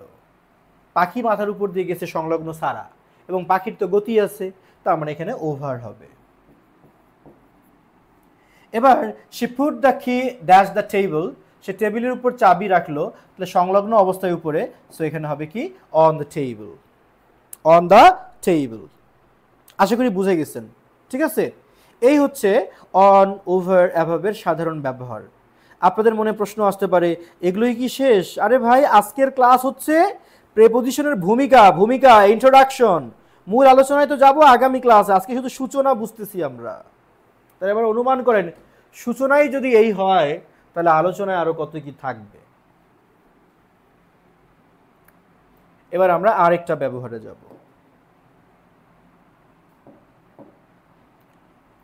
পাখি মাথার উপর দিয়ে গেছে সংলগ্ন সারা এবং পাখির তো গতি আছে তার মানে এখানে ওভার হবে এবার she put the key dash the table সে টেবিলের উপর চাবি রাখলো তাহলে সংলগ্ন অবস্থায় উপরে সো এখানে হবে কি on the table on the table আশা করি বুঝে গেছেন ঠিক আছে এই হচ্ছে অন ওভার অ্যাভাবের সাধারণ ব্যবহার আপনাদের মনে প্রশ্ন আসতে পারে এগুলোই কি শেষ আরে ভাই আজকের ক্লাস হচ্ছে প্রেপোজিশনের ভূমিকা ভূমিকা ইন্ট্রোডাকশন মূল আলোচনায় তো যাব আগামী ক্লাসে আজকে শুধু সূচনা বুঝতেছি আমরা তাহলে এবার অনুমান করেন সূচনাই যদি এই হয় তাহলে আলোচনায় আরও কত কি থাকবে এবার আমরা আরেকটা ব্যবহারে যাবো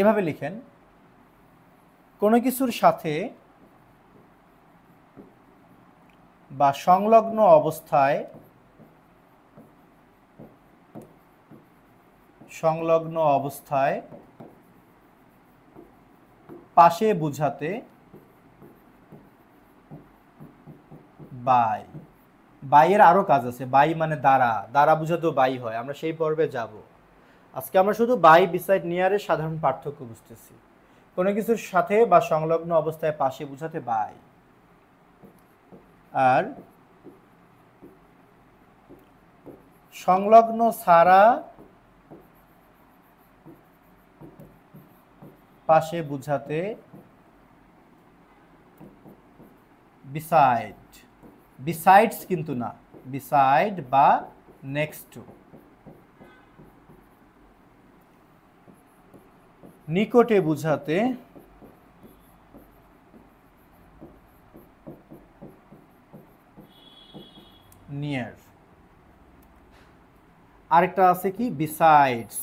এভাবে লিখেন কোনো কিছুর সাথে বা সংলগ্ন অবস্থায় সংলগ্ন অবস্থায় পাশে বুঝাতে বাই বাইয়ের আরও কাজ আছে বাই মানে দ্বারা দ্বারা বুঝাতেও বাই হয় আমরা সেই পর্বে যাবো আজকে আমরা শুধু বাই বিসাইড নিয়ারের সাধারণ পার্থক্য বুঝতেছি কোনো কিছুর সাথে বা সংলগ্ন অবস্থায় পাশে বুঝাতে বাই আর সংলগ্ন ছাড়া পাশে বুঝাতে বিসাইড বিসাইডস কিন্তু না বিসাইড বা নেক্সট টু নিকটে বুঝাতে নিয়ার আরেকটা আছে কি বিসাইডস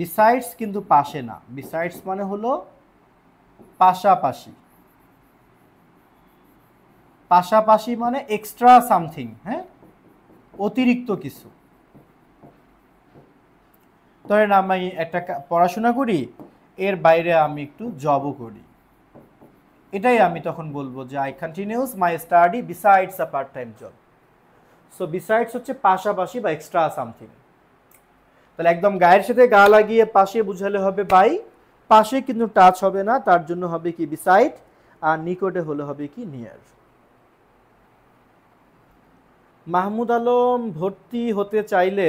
বিসাইডস কিন্তু পাশে না বিসাইডস মানে হলো পাশাপাশি পাশাপাশি মানে এক্সট্রা সামথিং হ্যাঁ অতিরিক্ত কিছু ধরেন আমি একটা পড়াশোনা করি এর বাইরে আমি একটু জবও করি এটাই আমি তখন বলবো যে I continues my study besides a part time job so besides হচ্ছে পাশাপাশি বা এক্সট্রা সামথিং তাহলে একদম গায়ের সাথে গা লাগিয়ে পাশে বুঝালে হবে বাই পাশে কিন্তু টাচ হবে না তার জন্য হবে কি বিসাইড আর নিকটে হলে হবে কি নিয়ার মাহমুদ আলম ভর্তি হতে চাইলে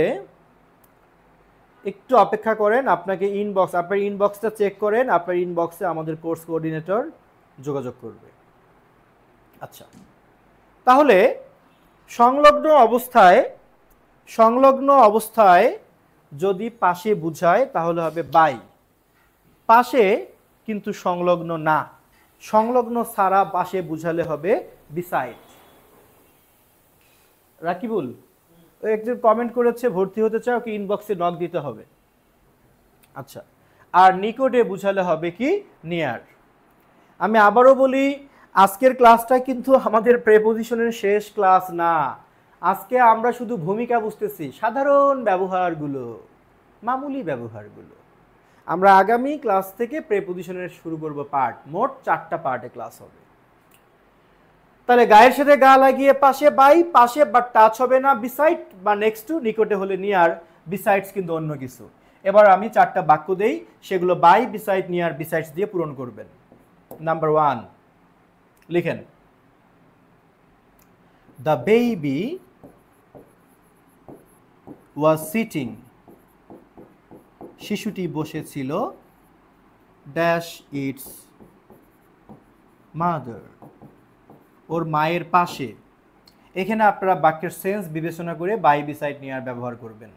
একটু অপেক্ষা করেন আপনাকে ইনবক্স আপনার ইনবক্সটা চেক করেন আপনার ইনবক্সে আমাদের কোর্স কোঅর্ডিনেটর যোগাযোগ করবে আচ্ছা তাহলে সংলগ্ন অবস্থায় সংলগ্ন অবস্থায় যদি পাশে বুঝায় তাহলে হবে বাই পাশে কিন্তু সংলগ্ন না সংলগ্ন ছাড়া পাশে বুঝালে হবে বিসাইড রাকিবুল একজন কমেন্ট করেছে ভর্তি হতে চাও কি ইনবক্সে নক দিতে হবে আচ্ছা আর নিকটে বুঝালে হবে কি নিয়ার আমি আবারও বলি আজকের ক্লাসটা কিন্তু আমাদের প্রেপোজিশনের শেষ ক্লাস না আজকে আমরা শুধু ভূমিকা বুঝতেছি সাধারণ ব্যবহারগুলো মামুলি ব্যবহারগুলো আমরা আগামী ক্লাস থেকে প্রেপোজিশনের শুরু করব পার্ট মোট চারটা পার্টে ক্লাস হবে তাহলে গায়ের সাথে গা লাগিয়ে পাশে বাই পাশে বা টাচ হবে না বিসাইড বা নেক্সট টু নিকটে হলে নিয়ার বিসাইডস কিন্তু অন্য কিছু এবার আমি চারটা বাক্য দেই সেগুলো বাই বিসাইড নিয়ার বিসাইডস দিয়ে পূরণ করবেন নাম্বার ওয়ান লিখেন দ্য বেবি ওয়াজ সিটিং শিশুটি বসেছিল ড্যাশ ইটস মাদার ওর মায়ের পাশে এখানে আপনারা বাক্যের সেন্স বিবেচনা করে বাই বিসাইড নিয়ার ব্যবহার করবেন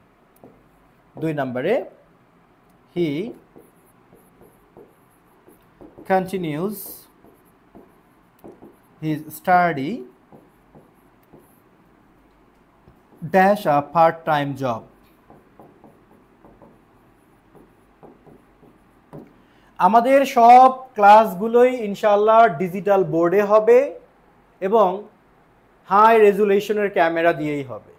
দুই নম্বরে he continues his study dash a part time job আমাদের সব ক্লাসগুলোই ইনশাল্লাহ ডিজিটাল বোর্ডে হবে এবং হাই রেজুলেশনের ক্যামেরা দিয়েই হবে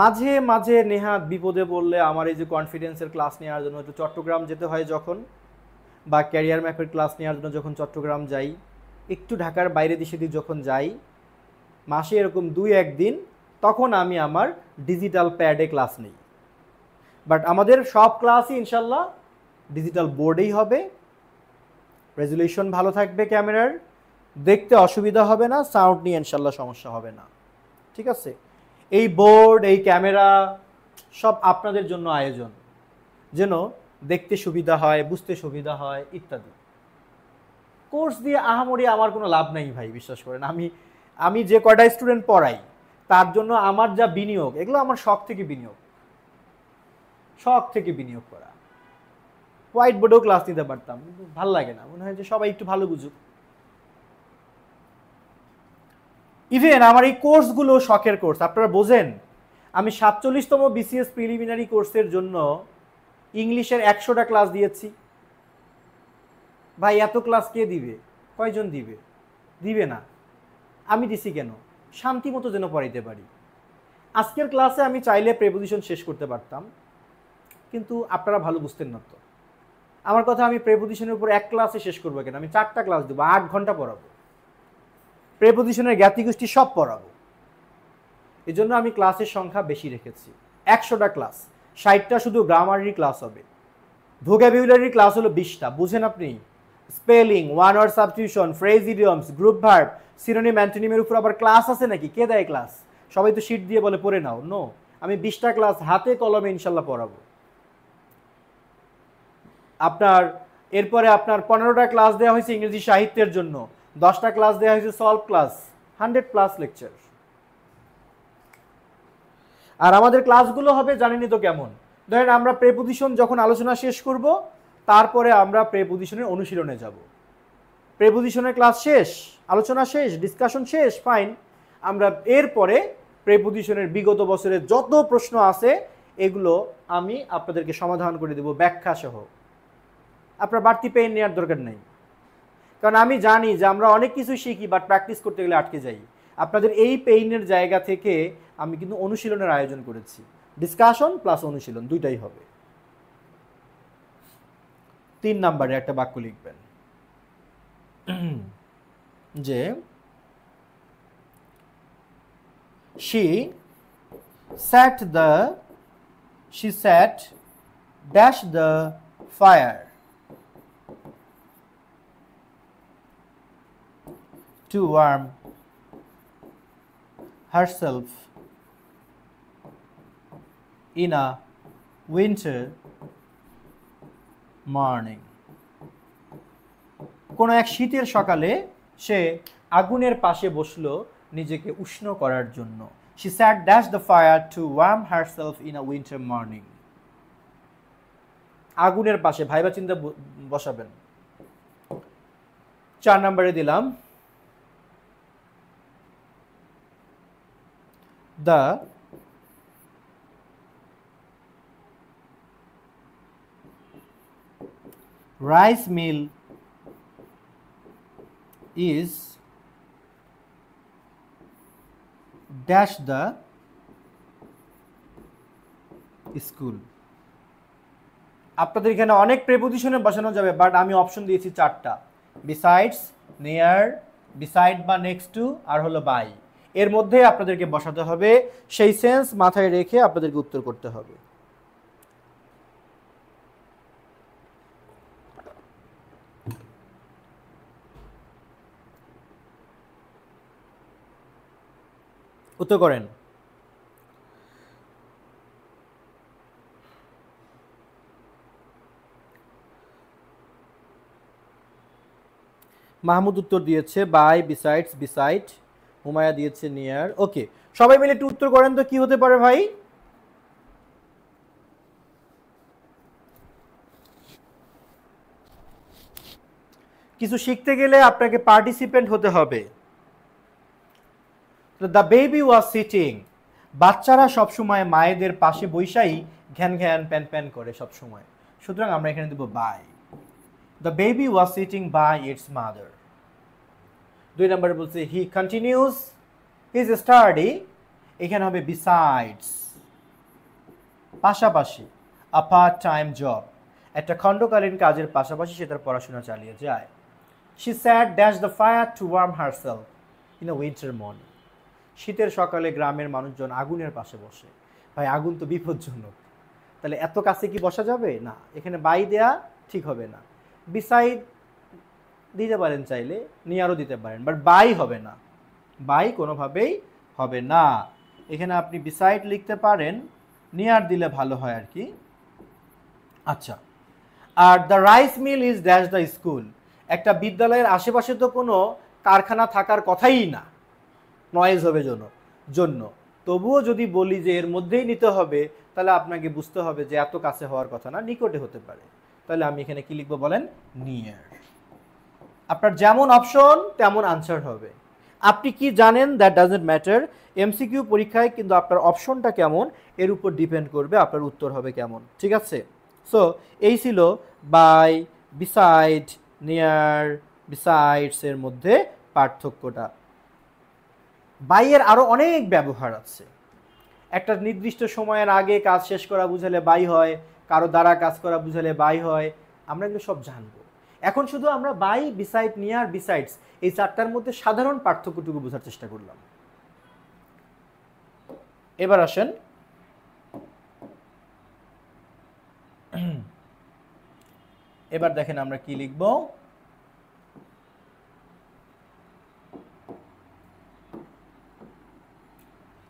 মাঝে মাঝে নেহাত বিপদে বললে আমার এই যে কনফিডেন্সের ক্লাস নেওয়ার জন্য একটু চট্টগ্রাম যেতে হয় যখন বা ক্যারিয়ার ম্যাপের ক্লাস নেওয়ার জন্য যখন চট্টগ্রাম যাই একটু ঢাকার বাইরে দেশে দিয়ে যখন যাই মাসে এরকম দুই একদিন তখন আমি আমার ডিজিটাল প্যাডে ক্লাস নিই বাট আমাদের সব ক্লাসই ইনশাল্লাহ ডিজিটাল বোর্ডেই হবে রেজুলেশন ভালো থাকবে ক্যামেরার দেখতে অসুবিধা হবে না সাউন্ড নিয়ে ইনশাল্লাহ সমস্যা হবে না ঠিক আছে এই বোর্ড এই ক্যামেরা সব আপনাদের জন্য আয়োজন যেন দেখতে সুবিধা হয় বুঝতে সুবিধা হয় ইত্যাদি কোর্স দিয়ে আহামরি আমার কোনো লাভ নাই ভাই বিশ্বাস করেন আমি আমি যে কটা স্টুডেন্ট পড়াই তার জন্য আমার যা বিনিয়োগ এগুলো আমার শখ থেকে বিনিয়োগ শখ থেকে বিনিয়োগ করা হোয়াইট বোর্ডেও ক্লাস নিতে পারতাম ভাল লাগে না মনে হয় যে সবাই একটু ভালো বুঝুক ইভেন আমার এই কোর্সগুলো শখের কোর্স আপনারা বোঝেন আমি সাতচল্লিশতম বিসিএস প্রিলিমিনারি কোর্সের জন্য ইংলিশের একশোটা ক্লাস দিয়েছি ভাই এত ক্লাস কে দিবে কয়জন দিবে দিবে না আমি দিছি কেন শান্তি মতো যেন পড়াইতে পারি আজকের ক্লাসে আমি চাইলে প্রেপোজিশন শেষ করতে পারতাম কিন্তু আপনারা ভালো বুঝতেন না তো আমার কথা আমি প্রেপোজিশনের উপর এক ক্লাসে শেষ করবো কেন আমি চারটা ক্লাস দেবো আট ঘন্টা পড়াবো প্রেপোজিশনের জ্ঞাতিগোষ্ঠী সব পড়াবো এজন্য আমি ক্লাসের সংখ্যা বেশি রেখেছি একশোটা ক্লাস ষাটটা শুধু গ্রামারেরই ক্লাস হবে ভোকাবুলারির ক্লাস হলো বিশটা বুঝেন আপনি spelling one word substitution phrase idioms group verb synonym অ্যান্টোনিমের উপর আবার ক্লাস আছে নাকি কে দেয় ক্লাস সবাই তো শিট দিয়ে বলে পড়ে নাও নো আমি বিশটা ক্লাস হাতে কলমে ইনশাল্লাহ পড়াবো আপনার এরপরে আপনার পনেরোটা ক্লাস দেওয়া হয়েছে ইংরেজি সাহিত্যের জন্য দশটা ক্লাস দেওয়া হয়েছে solve class hundred plus lecture আর আমাদের ক্লাসগুলো হবে জানিনি তো কেমন ধরেন আমরা প্রেপোজিশন যখন আলোচনা শেষ করব তারপরে আমরা প্রেপোজিশনের অনুশীলনে যাব প্রেপোজিশনের ক্লাস শেষ আলোচনা শেষ ডিসকাশন শেষ ফাইন আমরা এরপরে প্রেপোজিশনের বিগত বছরের যত প্রশ্ন আছে এগুলো আমি আপনাদেরকে সমাধান করে দেব ব্যাখ্যা সহ আপনার বাড়তি পেন নেওয়ার দরকার নেই কারণ আমি জানি যে আমরা অনেক কিছু শিখি বাট প্র্যাকটিস করতে গেলে আটকে যাই আপনাদের এই পেইনের জায়গা থেকে আমি কিন্তু অনুশীলনের আয়োজন করেছি ডিসকাশন প্লাস অনুশীলন দুইটাই হবে তিন নাম্বারে একটা বাক্য লিখবেন যে she sat the she sat dash the fire to warm herself in a winter morning. কোন এক শীতের সকালে সে আগুনের পাশে বসল নিজেকে উষ্ণ করার জন্য she sat dash the fire to warm herself in a winter morning আগুনের পাশে ভাইবা চিন্তা বসাবেন চার নম্বরে দিলাম the rice mill is dash the school আপনাদের এখানে অনেক প্রেপোজিশনে বসানো যাবে বাট আমি অপশন দিয়েছি চারটা বিসাইডস নিয়ার বিসাইড বা নেক্সট টু আর হলো বাই এর মধ্যে আপনাদেরকে বসাতে হবে সেই সেন্স মাথায় রেখে আপনাদেরকে উত্তর করতে হবে উত্তর করেন মাহমুদ উত্তর দিয়েছে বাই বিসাইডস বিসাইড হুমায়া দিয়েছে নিয়ার ওকে সবাই মিলে একটু উত্তর করেন তো কি হতে পারে ভাই কিছু শিখতে গেলে আপনাকে পার্টিসিপেন্ট হতে হবে দ্য বেবি ওয়াজ সিটিং বাচ্চারা সবসময় মায়েদের পাশে বৈশাই ঘ্যান ঘ্যান প্যান প্যান করে সবসময় সুতরাং আমরা এখানে দেবো by the baby was sitting by its mother দুই নম্বরে বলছি হি কন্টিনিউস হিজ স্টাডি এখানে হবে বিসাইডস পাশাপাশি আ পার্ট টাইম জব একটা খণ্ডকালীন কাজের পাশাপাশি সে তার পড়াশোনা চালিয়ে যায় she sat dash the fire to warm herself in a winter morning শীতের সকালে গ্রামের মানুষজন আগুনের পাশে বসে ভাই আগুন তো বিপজ্জনক তাহলে এত কাছে কি বসা যাবে না এখানে বাই দেয়া ঠিক হবে না বিসাইড দিতে পারেন চাইলে নিয়ারও দিতে পারেন বাট বাই হবে না বাই কোনোভাবেই হবে না এখানে আপনি বিসাইড লিখতে পারেন নিয়ার দিলে ভালো হয় আর কি আচ্ছা আর the rice mill is dash the school একটা বিদ্যালয়ের আশেপাশে তো কোনো কারখানা থাকার কথাই না নয়েজ হবে জন্য জন্য তবুও যদি বলি যে এর মধ্যেই নিতে হবে তাহলে আপনাকে বুঝতে হবে যে এত কাছে হওয়ার কথা না নিকটে হতে পারে তাহলে আমি এখানে কি লিখবো বলেন নিয়ার আপনার যেমন অপশন তেমন আনসার হবে আপনি কি জানেন দ্যাট ডাজেন্ট ম্যাটার এমসিকিউ পরীক্ষায় কিন্তু আপনার অপশনটা কেমন এর উপর ডিপেন্ড করবে আপনার উত্তর হবে কেমন ঠিক আছে সো এই ছিল বাই বিসাইড নিয়ার বিসাইডস এর মধ্যে পার্থক্যটা বাইয়ের আরও অনেক ব্যবহার আছে একটা নির্দিষ্ট সময়ের আগে কাজ শেষ করা বুঝালে বাই হয় কারো দ্বারা কাজ করা বুঝালে বাই হয় আমরা কিন্তু সব জানবো এখন শুধু আমরা বাই বিসাইড নিয়ার বিসাইডস এই চারটার মধ্যে সাধারণ পার্থক্যটুকু বোঝার চেষ্টা করলাম এবার আসেন এবার দেখেন আমরা কি লিখব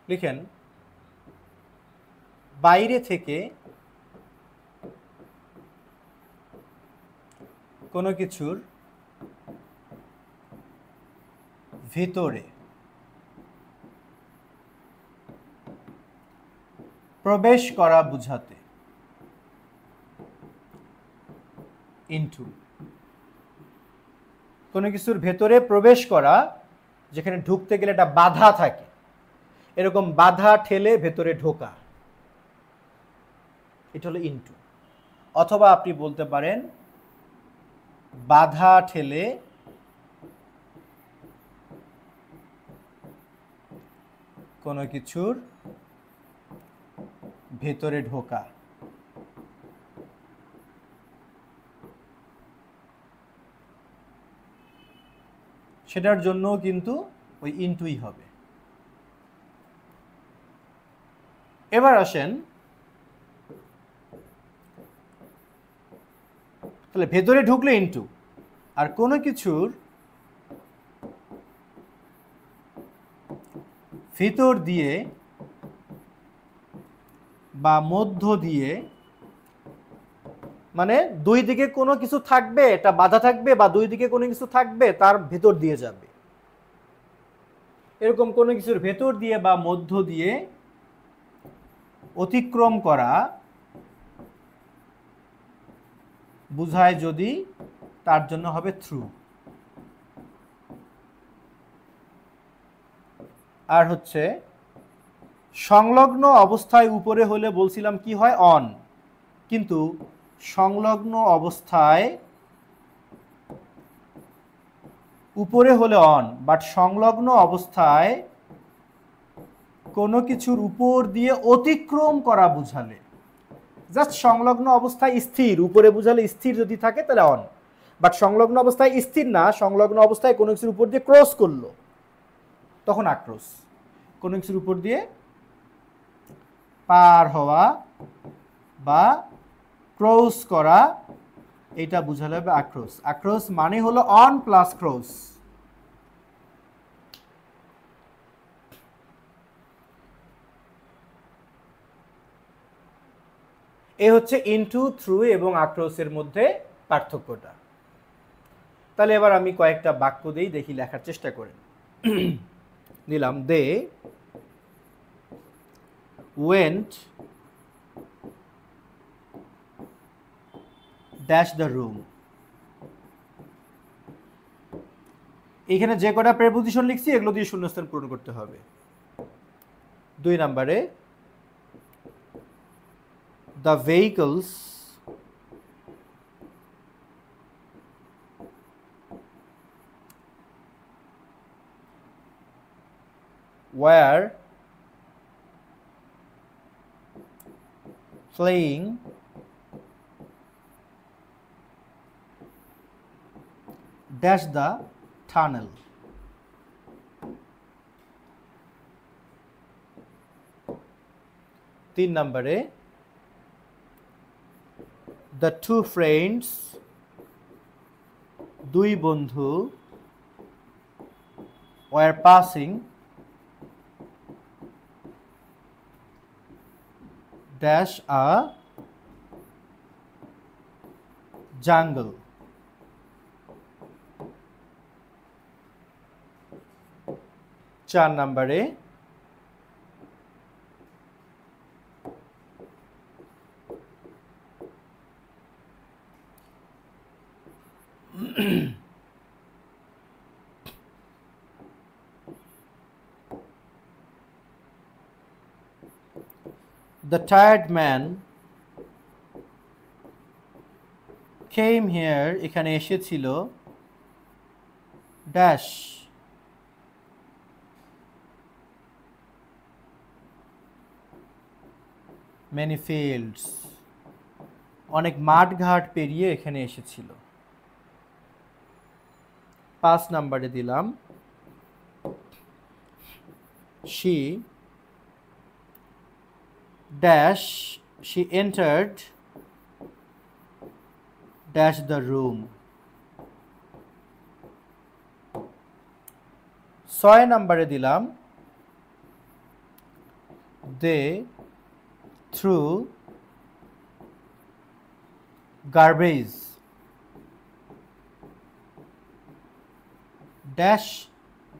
লিখেন বাইরে থেকে কোনো কিছুর ভিতরে প্রবেশ করা বুঝাতে ইন্টু কোনো কিছুর ভেতরে প্রবেশ করা যেখানে ঢুকতে গেলে একটা বাধা থাকে এরকম বাধা ঠেলে ভেতরে ঢোকা এটা হলো ইন্টু অথবা আপনি বলতে পারেন বাধা ঠেলে কোনো কিছুর ভেতরে ঢোকা সেটার জন্য কিন্তু ওই ইন্টুই হবে এবার আসেন তাহলে ভেতরে ঢুকলে ইনটু আর কোনো কিছুর ভিতর দিয়ে বা মধ্য দিয়ে মানে দুই দিকে কোনো কিছু থাকবে এটা বাধা থাকবে বা দুই দিকে কোনো কিছু থাকবে তার ভেতর দিয়ে যাবে এরকম কোনো কিছুর ভেতর দিয়ে বা মধ্য দিয়ে অতিক্রম করা বুঝায় যদি তার জন্য হবে থ্রু আর হচ্ছে সংলগ্ন অবস্থায় উপরে হলে বলছিলাম কি হয় অন কিন্তু সংলগ্ন অবস্থায় উপরে হলে অন বাট সংলগ্ন অবস্থায় কোনো কিছুর উপর দিয়ে অতিক্রম করা বুঝালে জাস্ট সংলগ্ন অবস্থায় স্থির উপরে বুঝালে স্থির যদি থাকে তাহলে অন বাট সংলগ্ন অবস্থায় স্থির না সংলগ্ন অবস্থায় কোনো কিছুর উপর দিয়ে ক্রস করলো তখন আক্রোশ কোনো কিছুর উপর দিয়ে পার হওয়া বা ক্রস করা এটা বুঝালে হবে আক্রোশ আক্রোশ মানে হলো অন প্লাস ক্রস এ হচ্ছে ইনটু থ্রু এবং আক্রোশের মধ্যে পার্থক্যটা তাহলে এবার আমি কয়েকটা বাক্য দিয়েই দেখি লেখার চেষ্টা করেন নিলাম they went dash the room এখানে যে কটা প্রেপোজিশন লিখছি এগুলো দিয়ে শূন্যস্থান পূরণ করতে হবে দুই নাম্বারে the vehicles were playing dash the tunnel. number নম্বরে দ্য টু ফ্রেন্ডস দুই বন্ধু were passing dash a jungle চার নম্বরে the tired man came here এখানে এসেছিল ড্যাশ many fields অনেক মাঠঘাট পেরিয়ে এখানে এসেছিল পাঁচ নাম্বারে দিলাম she dash she entered dash the room ছয় নাম্বারে দিলাম they through garbage dash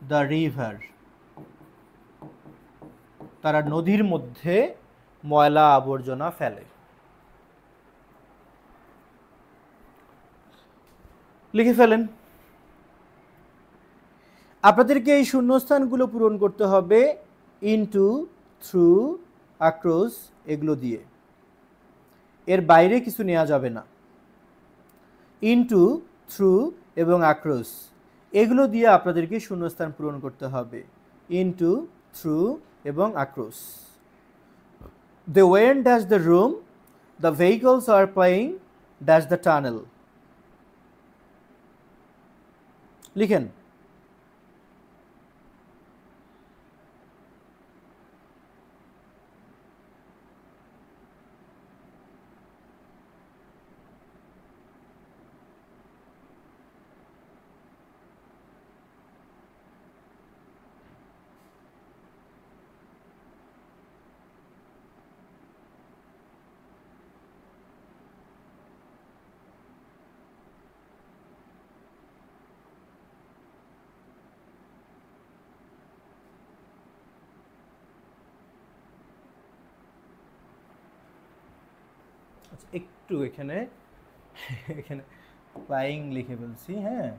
the river তারা নদীর মধ্যে ময়লা আবর্জনা ফেলে লিখে ফেলেন আপনাদেরকে এই শূন্যস্থানগুলো পূরণ করতে হবে ইনটু থ্রু আক্রোশ এগুলো দিয়ে এর বাইরে কিছু নেওয়া যাবে না ইনটু থ্রু এবং আক্রোশ এগুলো দিয়ে আপনাদেরকে শূন্যস্থান পূরণ করতে হবে ইনটু থ্রু এবং across the went dash the room the vehicles are playing dash the tunnel লিখেন এখানে এখানে প্লাইং লিখে ফেলছি হ্যাঁ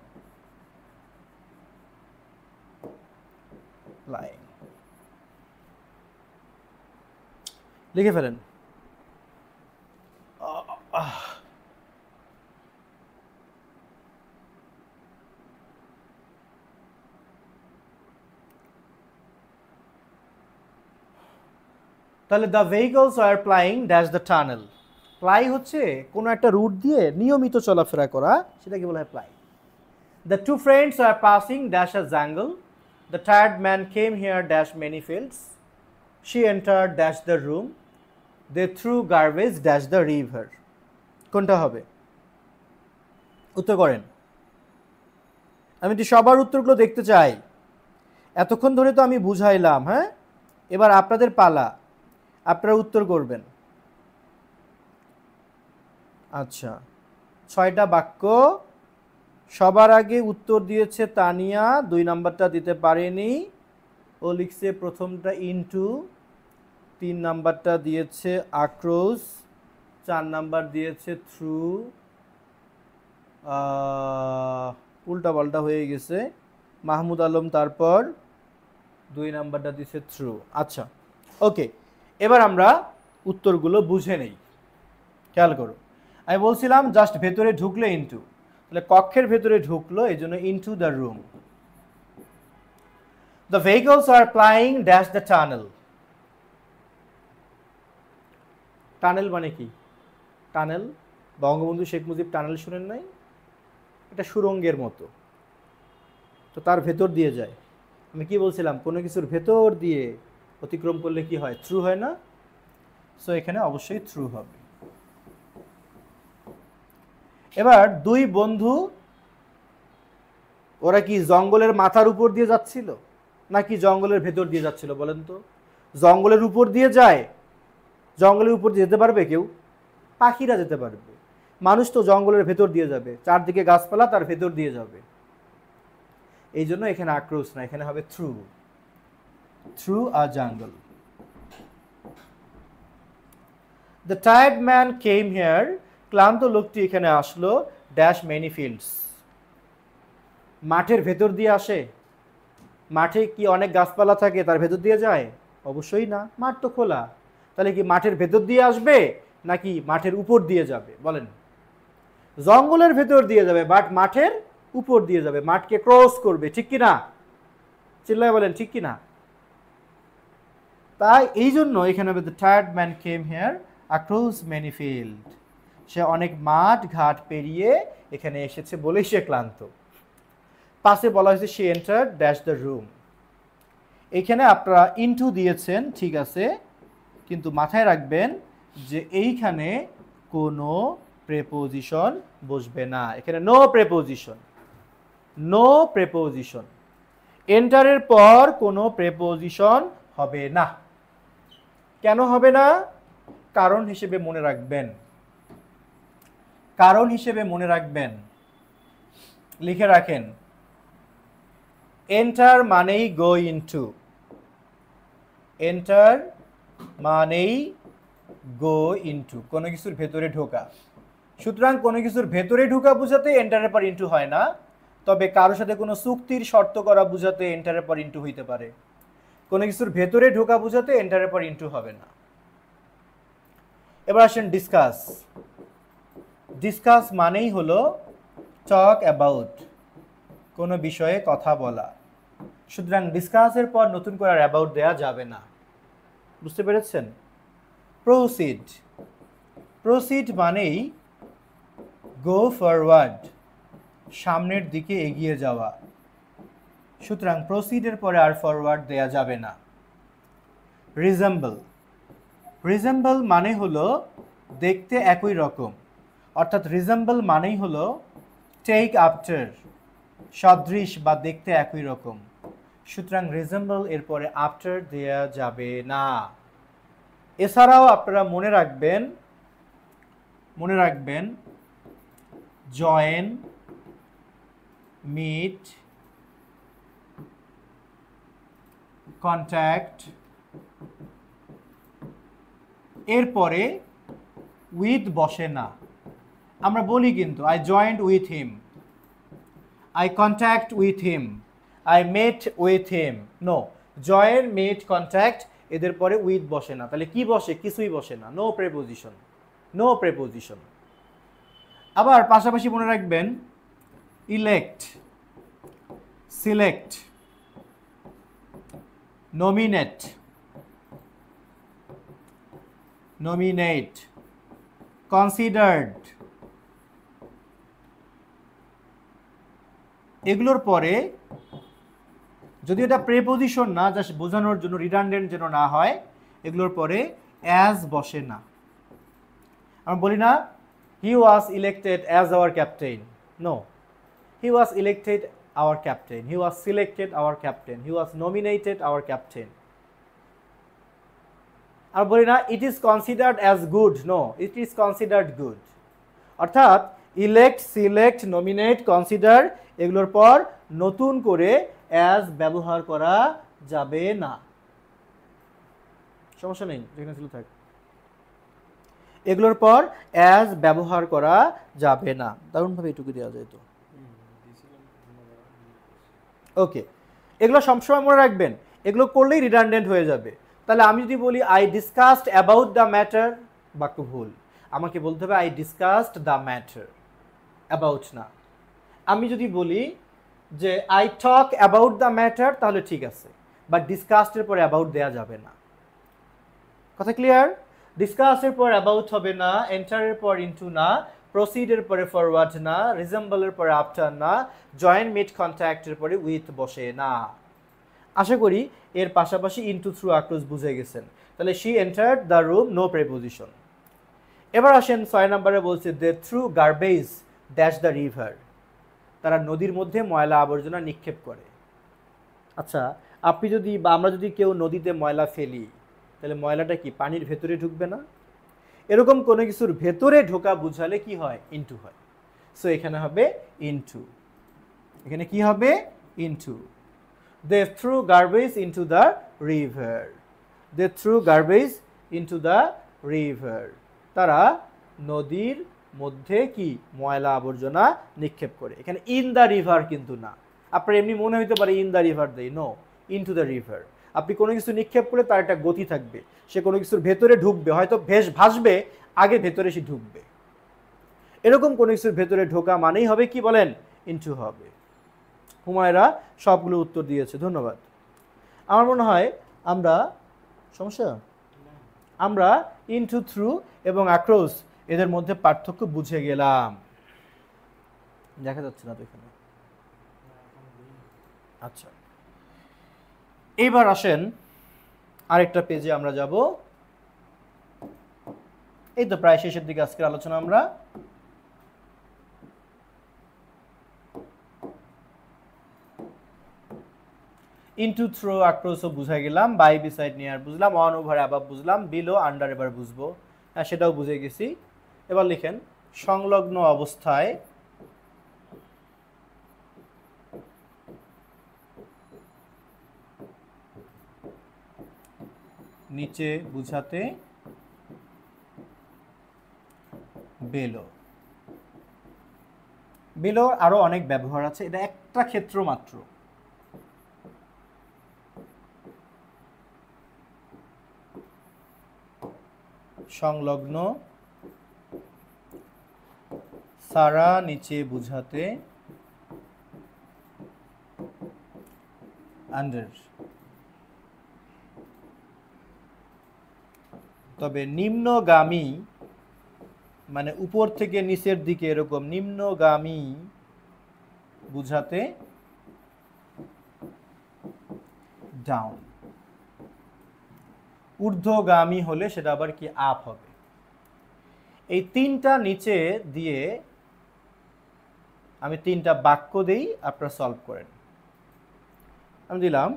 প্লাইং লিখে ফেলেন তাহলে the vehicles are plying dash the tunnel ply হচ্ছে কোনো একটা রুট দিয়ে নিয়মিত চলাফেরা করা সেটাকে বলা হয় ply the two friends are passing dash a jungle the tired man came here dash many fields she enter dash the room they through garbage dash the river কোনটা হবে উত্তর করেন আমি তো সবার উত্তরগুলো দেখতে চাই এতক্ষণ ধরে তো আমি বুঝাইলাম হ্যাঁ এবার আপনাদের পালা আপনারা উত্তর করবেন আচ্ছা ছয়টা বাক্য সবার আগে উত্তর দিয়েছে তানিয়া দুই নাম্বারটা দিতে পারেনি ও লিখছে প্রথমটা ইনটু তিন নাম্বারটা দিয়েছে আক্রোশ চার নাম্বার দিয়েছে থ্রু উল্টা পাল্টা হয়ে গেছে মাহমুদ আলম তারপর দুই নাম্বারটা দিয়েছে থ্রু আচ্ছা ওকে এবার আমরা উত্তরগুলো বুঝে নেই খেয়াল করো আমি বলছিলাম জাস্ট ভেতরে ঢুকলে ইনটু তাহলে কক্ষের ভেতরে ঢুকলো এই জন্য into the room the vehicles are plying dash the tunnel tunnel মানে কি টানেল বঙ্গবন্ধু শেখ মুজিব টানেল শুনেন নাই এটা সুরঙ্গের মতো তো তার ভেতর দিয়ে যায় আমি কি বলছিলাম কোনো কিছুর ভেতর দিয়ে অতিক্রম করলে কি হয় থ্রু হয় না সো এখানে অবশ্যই থ্রু হবে এবার দুই বন্ধু ওরা কি জঙ্গলের মাথার উপর দিয়ে যাচ্ছিল নাকি জঙ্গলের ভেতর দিয়ে যাচ্ছিল বলেন তো জঙ্গলের উপর দিয়ে যায় জঙ্গলের উপর দিয়ে যেতে পারবে কেউ পাখিরা যেতে পারবে মানুষ তো জঙ্গলের ভেতর দিয়ে যাবে চারদিকে গাছপালা তার ভেতর দিয়ে যাবে এই জন্য এখানে আক্রোশ না এখানে হবে through through a jungle the tired man came here ক্লান্ত লোকটি এখানে আসলো ড্যাশ মেনি ফিল্ডস মাঠের ভেতর দিয়ে আসে মাঠে কি অনেক গাছপালা থাকে তার ভেতর দিয়ে যায় অবশ্যই না মাঠ তো খোলা তাহলে কি মাঠের ভেতর দিয়ে আসবে নাকি মাঠের উপর দিয়ে যাবে বলেন জঙ্গলের ভেতর দিয়ে যাবে বাট মাঠের উপর দিয়ে যাবে মাঠকে ক্রস করবে ঠিক কি না চিল্লায় বলেন ঠিক কি না তাই এই জন্য এখানে tired man came here across many field সে অনেক মাঠ ঘাট পেরিয়ে এখানে এসেছে বলে সে ক্লান্ত পাশে বলা হয়েছে সে এন্টার ড্যাশ দ্য রুম এখানে আপনারা ইন্টু দিয়েছেন ঠিক আছে কিন্তু মাথায় রাখবেন যে এইখানে কোনো প্রেপোজিশন বসবে না এখানে নো প্রেপোজিশন নো প্রেপোজিশন এন্টারের পর কোনো প্রেপোজিশন হবে না কেন হবে না কারণ হিসেবে মনে রাখবেন কারণ হিসেবে মনে রাখবেন লিখে রাখেন এন্টার মানেই গো ইনটু এন্টার মানেই গো ইনটু কোনো কিছুর ভেতরে ঢোকা সুতরাং কোনো কিছুর ভেতরে ঢোকা বোঝাতে এন্টারের পর ইন্টু হয় না তবে কারোর সাথে কোনো চুক্তির শর্ত করা বুঝাতে এন্টারের পর ইন্টু হইতে পারে কোনো কিছুর ভেতরে ঢোকা বোঝাতে এন্টারের পর ইন্টু হবে না এবার আসেন ডিসকাস ডিসকাস মানেই হলো টক অ্যাবাউট কোনো বিষয়ে কথা বলা সুতরাং ডিসকাসের পর নতুন করে আর অ্যাবাউট দেওয়া যাবে না বুঝতে পেরেছেন প্রসিড প্রসিড মানেই গো ফরওয়ার্ড সামনের দিকে এগিয়ে যাওয়া সুতরাং প্রসিডের পরে আর ফরওয়ার্ড দেয়া যাবে না রিজেম্বল রিজেম্বল মানে হলো দেখতে একই রকম অর্থাৎ রিজেম্বল মানেই হলো টেক আফটার সদৃশ বা দেখতে একই রকম সুতরাং রিজেম্বল এরপরে আফটার দেয়া যাবে না এছাড়াও আপনারা মনে রাখবেন মনে রাখবেন জয়েন মিট কন্ট্যাক্ট এরপরে উইথ বসে না আমরা বলি কিন্তু I joint with him I contact with him I met with him no join met contact এদের পরে উইথ বসে না তাহলে কি বসে কিছুই বসে না নো প্রেপোজিশন নো প্রেপোজিশন আবার পাশাপাশি মনে রাখবেন elect select nominate nominate considered এগুলোর পরে যদি এটা প্রেপজিশন না জাস্ট বোঝানোর জন্য রিডান্ডেন্ট যেন না হয় এগুলোর পরে অ্যাজ বসে না আমরা বলি না he was elected as our captain no he was elected our captain he was selected our captain he was nominated our captain আর বলি না it is considered as good no it is considered good অর্থাৎ elect select nominate consider এগুলোর পর নতুন করে as ব্যবহার করা যাবে না সমস্যা নেই যেখানে ছিল থাক এগুলোর পর অ্যাজ ব্যবহার করা যাবে না দারুণভাবে এটুকু দেওয়া যেত ওকে এগুলো সবসময় মনে রাখবেন এগুলো করলেই রিডান্ডেন্ট হয়ে যাবে তাহলে আমি যদি বলি I discussed about the matter বাক্য ভুল আমাকে বলতে হবে I discussed the matter about না আমি যদি বলি যে I talk about the matter তাহলে ঠিক আছে বাট ডিসকাস্টের পরে অ্যাবাউট দেওয়া যাবে না কথা ক্লিয়ার ডিসকাসের পর অ্যাবাউট হবে না এন্টারের পর ইন্টু না প্রসিডের পরে ফরওয়ার্ড না রিজেম্বলের পরে আফটার না জয়েন্ট মিট কন্ট্যাক্টের পরে উইথ বসে না আশা করি এর পাশাপাশি ইন্টু থ্রু আক্রোস বুঝে গেছেন তাহলে she enter the room no preposition এবার আসেন ছয় নম্বরে বলছে they through garbage dash the river তারা নদীর মধ্যে ময়লা আবর্জনা নিক্ষেপ করে আচ্ছা আপনি যদি বা আমরা যদি কেউ নদীতে ময়লা ফেলি তাহলে ময়লাটা কি পানির ভেতরে ঢুকবে না এরকম কোনো কিছুর ভেতরে ঢোকা বুঝালে কি হয় ইনটু হয় সো এখানে হবে ইনটু এখানে কি হবে into they through garbage into the river they through garbage into the river তারা নদীর মধ্যে কি ময়লা আবর্জনা নিক্ষেপ করে এখানে ইন দ্য রিভার কিন্তু না আপনার এমনি মনে হইতে পারে ইন দ্য রিভার দেই no into the river আপনি কোনো কিছু নিক্ষেপ করলে তার একটা গতি থাকবে সে কোনো কিছুর ভেতরে ঢুকবে হয়তো ভেস ভাসবে আগে ভেতরে সে ঢুকবে এরকম কোনো কিছুর ভেতরে ঢোকা মানেই হবে কি বলেন ইনটু হবে হুমায়রা সবগুলো উত্তর দিয়েছে ধন্যবাদ আমার মনে হয় আমরা সমস্যা আমরা ইনটু থ্রু এবং অ্যাক্রোস এদের মধ্যে পার্থক্য বুঝে গেলাম দেখা যাচ্ছে না তো এখানে আচ্ছা এবার আসেন আরেকটা পেজে আমরা যাব এই তো প্রায় শেষের দিকে আজকের আলোচনা আমরা ইনটু থ্রো ও বুঝে গেলাম বাই বিসাইড নিয়ে আর বুঝলাম অন ওভার অ্যাবাব বুঝলাম বিলো আন্ডার এবার বুঝবো হ্যাঁ সেটাও বুঝে গেছি এবার লিখেন সংলগ্ন অবস্থায় নিচে বুঝাতে বেলো বেল আরো অনেক ব্যবহার আছে এটা একটা ক্ষেত্র মাত্র সংলগ্ন সারা নিচে বুঝাতে আন্ডার তবে নিম্নগামী মানে উপর থেকে নিচের দিকে এরকম নিম্নগামী বুঝাতে ডাউন ঊর্ধ্বগামী হলে সেটা আবার কি আপ হবে এই তিনটা নিচে দিয়ে আমি তিনটা বাক্য দেই আপনারা সলভ করেন আমি দিলাম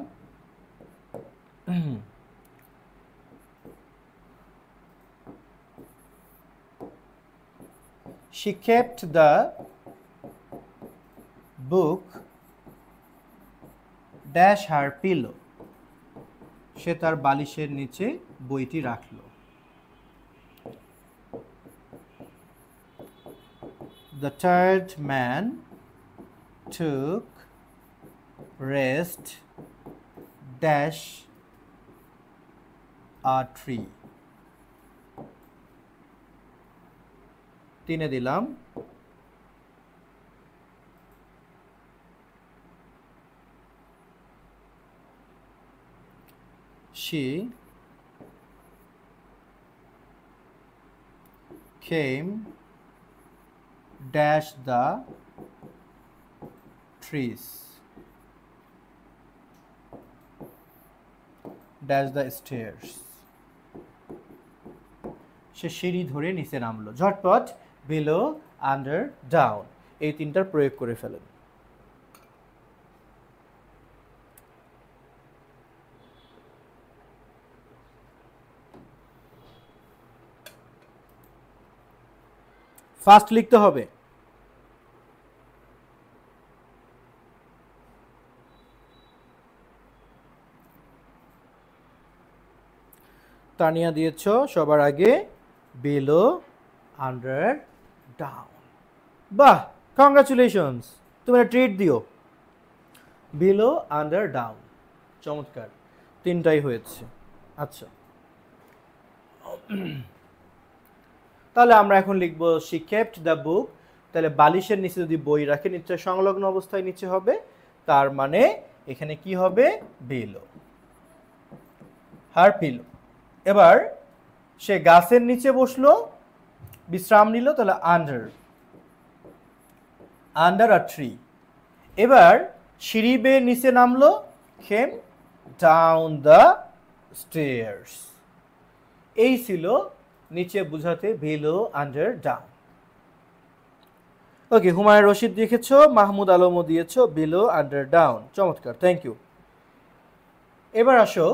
she kept the book dash her pillow সে তার বালিশের নিচে বইটি রাখলো The tired man took rest dash a tree. তিনে দিলাম she came dash the trees dash the stairs সে সিঁড়ি ধরে নিচে নামলো ঝটপট বিলো আন্ডার ডাউন এই তিনটার প্রয়োগ করে ফেলেন ফার্স্ট লিখতে হবে তানিয়া দিয়েছ সবার আগে বিলো আন্ডার ডাউন বাহ কংগ্রাচুলেশনস তুমি একটা ট্রিট দিও বিলো আন্ডার ডাউন চমৎকার তিনটাই হয়েছে আচ্ছা তাহলে আমরা এখন লিখব শি কেপ্ট দ্য বুক তাহলে বালিশের নিচে যদি বই রাখে নিচে সংলগ্ন অবস্থায় নিচে হবে তার মানে এখানে কি হবে বিলো হার পিলো এবার সে গাছের নিচে বসলো বিশ্রাম নিল তাহলে আন্ডার আন্ডার আ ট্রি এবার সিঁড়ি বেয়ে নিচে নামলো খেম ডাউন দ্য স্টেয়ার্স এই ছিল নিচে বুঝাতে below under down okay Humaira Rashid দেখেছ মাহমুদ আলমও দিয়েছ বিলো আন্ডার ডাউন চমৎকার থ্যাংক ইউ এবার আসো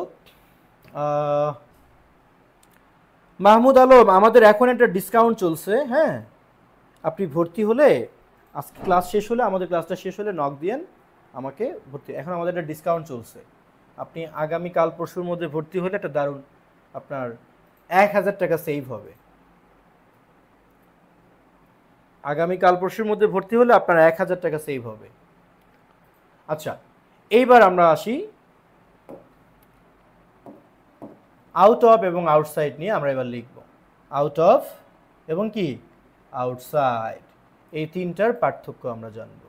মাহমুদ আলম আমাদের এখন একটা ডিসকাউন্ট চলছে হ্যাঁ আপনি ভর্তি হলে আজকে ক্লাস শেষ হলে আমাদের ক্লাসটা শেষ হলে নক দিয়েন আমাকে ভর্তি এখন আমাদের একটা ডিসকাউন্ট চলছে আপনি আগামী কাল পরশুর মধ্যে ভর্তি হলে একটা দারুণ আপনার এক হাজার টাকা সেভ হবে আগামী কাল পরশুর মধ্যে ভর্তি হলে আপনার এক হাজার টাকা সেভ হবে আচ্ছা এইবার আমরা আসি আউট অফ এবং আউটসাইড নিয়ে আমরা এবার লিখব আউট অফ এবং কি আউটসাইড এই তিনটার পার্থক্য আমরা জানব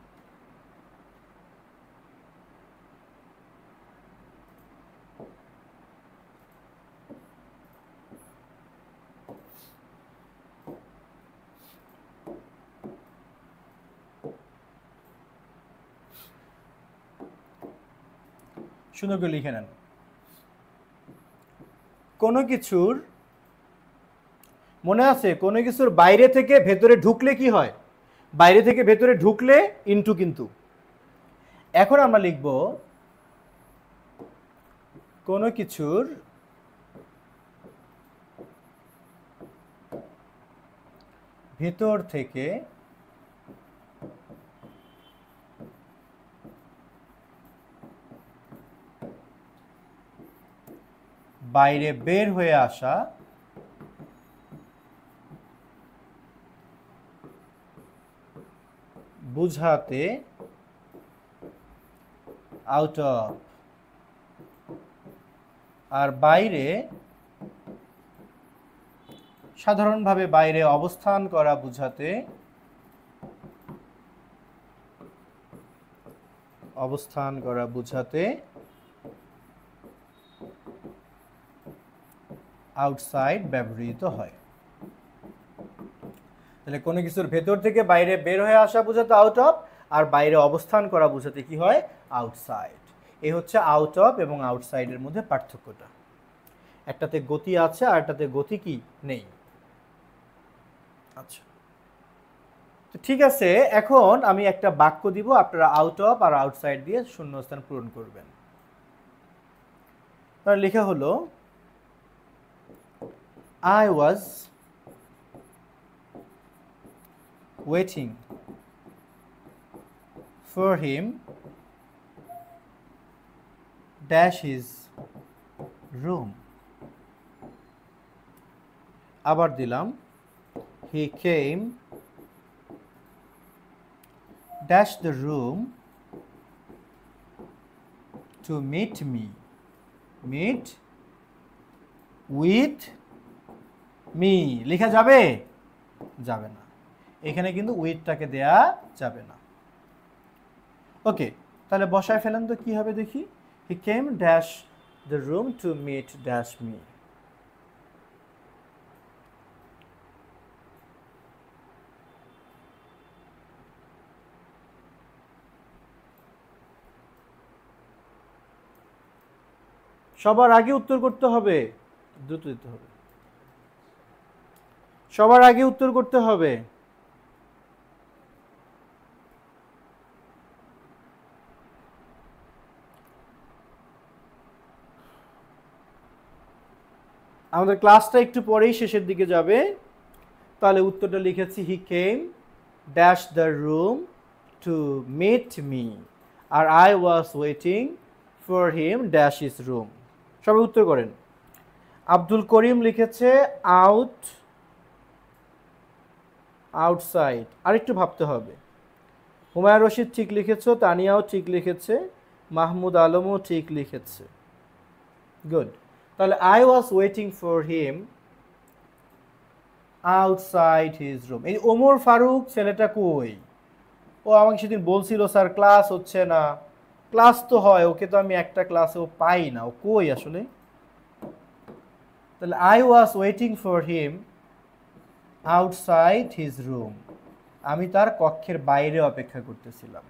সুন্দর লিখে নেন কোনো কিছুর মনে আছে কোনো কিছুর বাইরে থেকে ভেতরে ঢুকলে কি হয় বাইরে থেকে ভেতরে ঢুকলে ইনটু কিন্তু এখন আমরা লিখব কোনো কিছুর ভেতর থেকে বাইরে বের হয়ে আসা বুঝাতে আউট অফ আর বাইরে সাধারণভাবে বাইরে অবস্থান করা বুঝাতে অবস্থান করা বুঝাতে আউটসাইড ব্যবহৃত হয় তাহলে কোনো কিছুর ভেতর থেকে বাইরে বের হয়ে আসা বোঝাতে আউট অফ আর বাইরে অবস্থান করা বোঝাতে কি হয় আউটসাইড এ হচ্ছে আউট অফ এবং আউটসাইডের মধ্যে পার্থক্যটা একটাতে গতি আছে আর একটাতে গতি কি নেই আচ্ছা তো ঠিক আছে এখন আমি একটা বাক্য দিব আপনারা আউট অফ আর আউটসাইড দিয়ে শূন্যস্থান পূরণ করবেন লেখা হলো I was waiting for him dash his room আবার দিলাম he came dash the room to meet me meet with me লেখা যাবে যাবে না এখানে কিন্তু উইথটাকে দেয়া যাবে না ওকে তাহলে বসায় ফেলেন তো কি হবে দেখি he came dash the room to meet dash me সবার আগে উত্তর করতে হবে দ্রুত দিতে হবে সবার আগে উত্তর করতে হবে আমাদের ক্লাসটা একটু পরেই শেষের দিকে যাবে তাহলে উত্তরটা লিখেছি he came dash the room to meet me আর I was waiting for him dash his room সবাই উত্তর করেন আব্দুল করিম লিখেছে আউট আউটসাইড আরেকটু ভাবতে হবে হুমায়ুন রশিদ ঠিক লিখেছ তানিয়াও ঠিক লিখেছে মাহমুদ আলমও ঠিক লিখেছে গুড তাহলে I was waiting for him outside his room এই ওমর ফারুক ছেলেটা কই ও আমাকে সেদিন বলছিল স্যার ক্লাস হচ্ছে না ক্লাস তো হয় ওকে তো আমি একটা ক্লাসে ও পাই না ও কই আসলে তাহলে I was waiting for him outside his room আমি তার কক্ষের বাইরে অপেক্ষা করতেছিলাম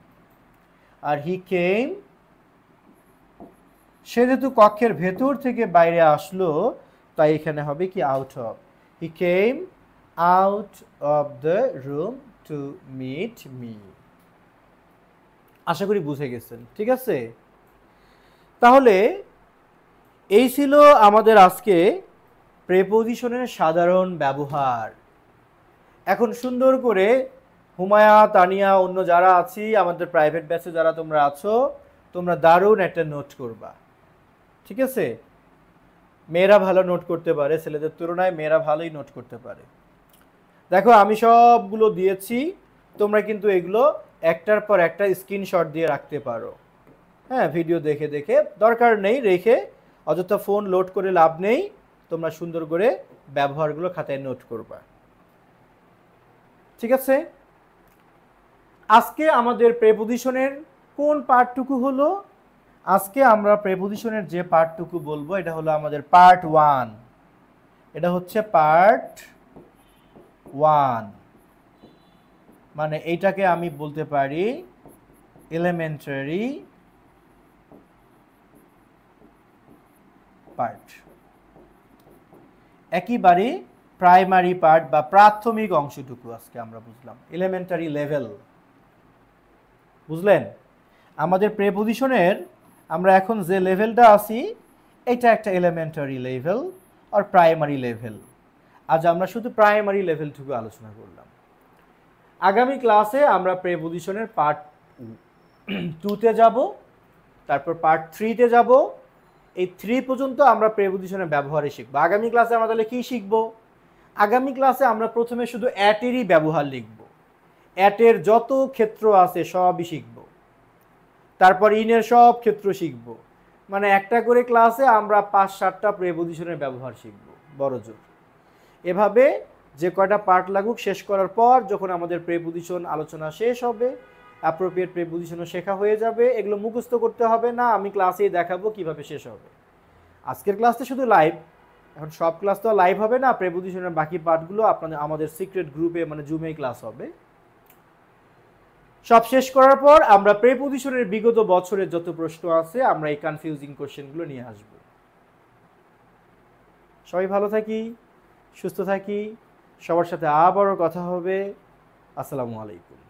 আর হি কেম সে যেহেতু কক্ষের ভেতর থেকে বাইরে আসলো তাই এখানে হবে কি out of he came out of the room to meet me আশা করি বুঝে গেছেন ঠিক আছে তাহলে এই ছিল আমাদের আজকে প্রেপোজিশনের সাধারণ ব্যবহার এখন সুন্দর করে হুমায়া তানিয়া অন্য যারা আছি আমাদের প্রাইভেট ব্যাচে যারা তোমরা আছো তোমরা দারুণ একটা নোট করবা ঠিক আছে মেয়েরা ভালো নোট করতে পারে ছেলেদের তুলনায় মেয়েরা ভালোই নোট করতে পারে দেখো আমি সবগুলো দিয়েছি তোমরা কিন্তু এগুলো একটার পর একটা স্ক্রিনশট দিয়ে রাখতে পারো হ্যাঁ ভিডিও দেখে দেখে দরকার নেই রেখে অযথা ফোন লোড করে লাভ নেই তোমরা সুন্দর করে ব্যবহারগুলো খাতায় নোট করবা ঠিক আছে আজকে আমাদের প্রেপোজিশনের কোন পার্টটুকু হলো আজকে আমরা প্রেপোজিশনের যে পার্টটুকু বলবো এটা হলো আমাদের পার্ট ওয়ান এটা হচ্ছে পার্ট ওয়ান মানে এইটাকে আমি বলতে পারি এলিমেন্টারি পার্ট একইবারে প্রাইমারি পার্ট বা প্রাথমিক অংশটুকু আজকে আমরা বুঝলাম এলিমেন্টারি লেভেল বুঝলেন আমাদের প্রেপোজিশনের আমরা এখন যে লেভেলটা আছি এটা একটা এলিমেন্টারি লেভেল আর প্রাইমারি লেভেল আজ আমরা শুধু প্রাইমারি লেভেলটুকু আলোচনা করলাম আগামী ক্লাসে আমরা প্রেপোজিশনের পার্ট টুতে যাব তারপর পার্ট থ্রিতে যাব এই থ্রি পর্যন্ত আমরা প্রেপোজিশনের ব্যবহারে শিখবো আগামী ক্লাসে আমরা তাহলে কী শিখবো আগামী ক্লাসে আমরা প্রথমে শুধু অ্যাটেরই ব্যবহার লিখব অ্যাটের যত ক্ষেত্র আছে সবই শিখব তারপর ইনের সব ক্ষেত্র শিখব মানে একটা করে ক্লাসে আমরা পাঁচ সাতটা প্রেপোজিশনের ব্যবহার শিখব বড় জোর এভাবে যে কয়টা পার্ট লাগুক শেষ করার পর যখন আমাদের প্রেপোজিশন আলোচনা শেষ হবে অ্যাপ্রোপ্রিয়েট প্রেপোজিশনও শেখা হয়ে যাবে এগুলো মুখস্থ করতে হবে না আমি ক্লাসেই দেখাবো কিভাবে শেষ হবে আজকের ক্লাসটা শুধু লাইভ এখন সব ক্লাস তো লাইভ হবে না প্রেপোজিশনের বাকি পার্টগুলো আপনাদের আমাদের সিক্রেট গ্রুপে মানে জুমে ক্লাস হবে সব শেষ করার পর আমরা প্রেপোজিশনের বিগত বছরের যত প্রশ্ন আছে আমরা এই কনফিউজিং কোশ্চেনগুলো নিয়ে আসব সবাই ভালো থাকি সুস্থ থাকি সবার সাথে আবারও কথা হবে আসসালামু আলাইকুম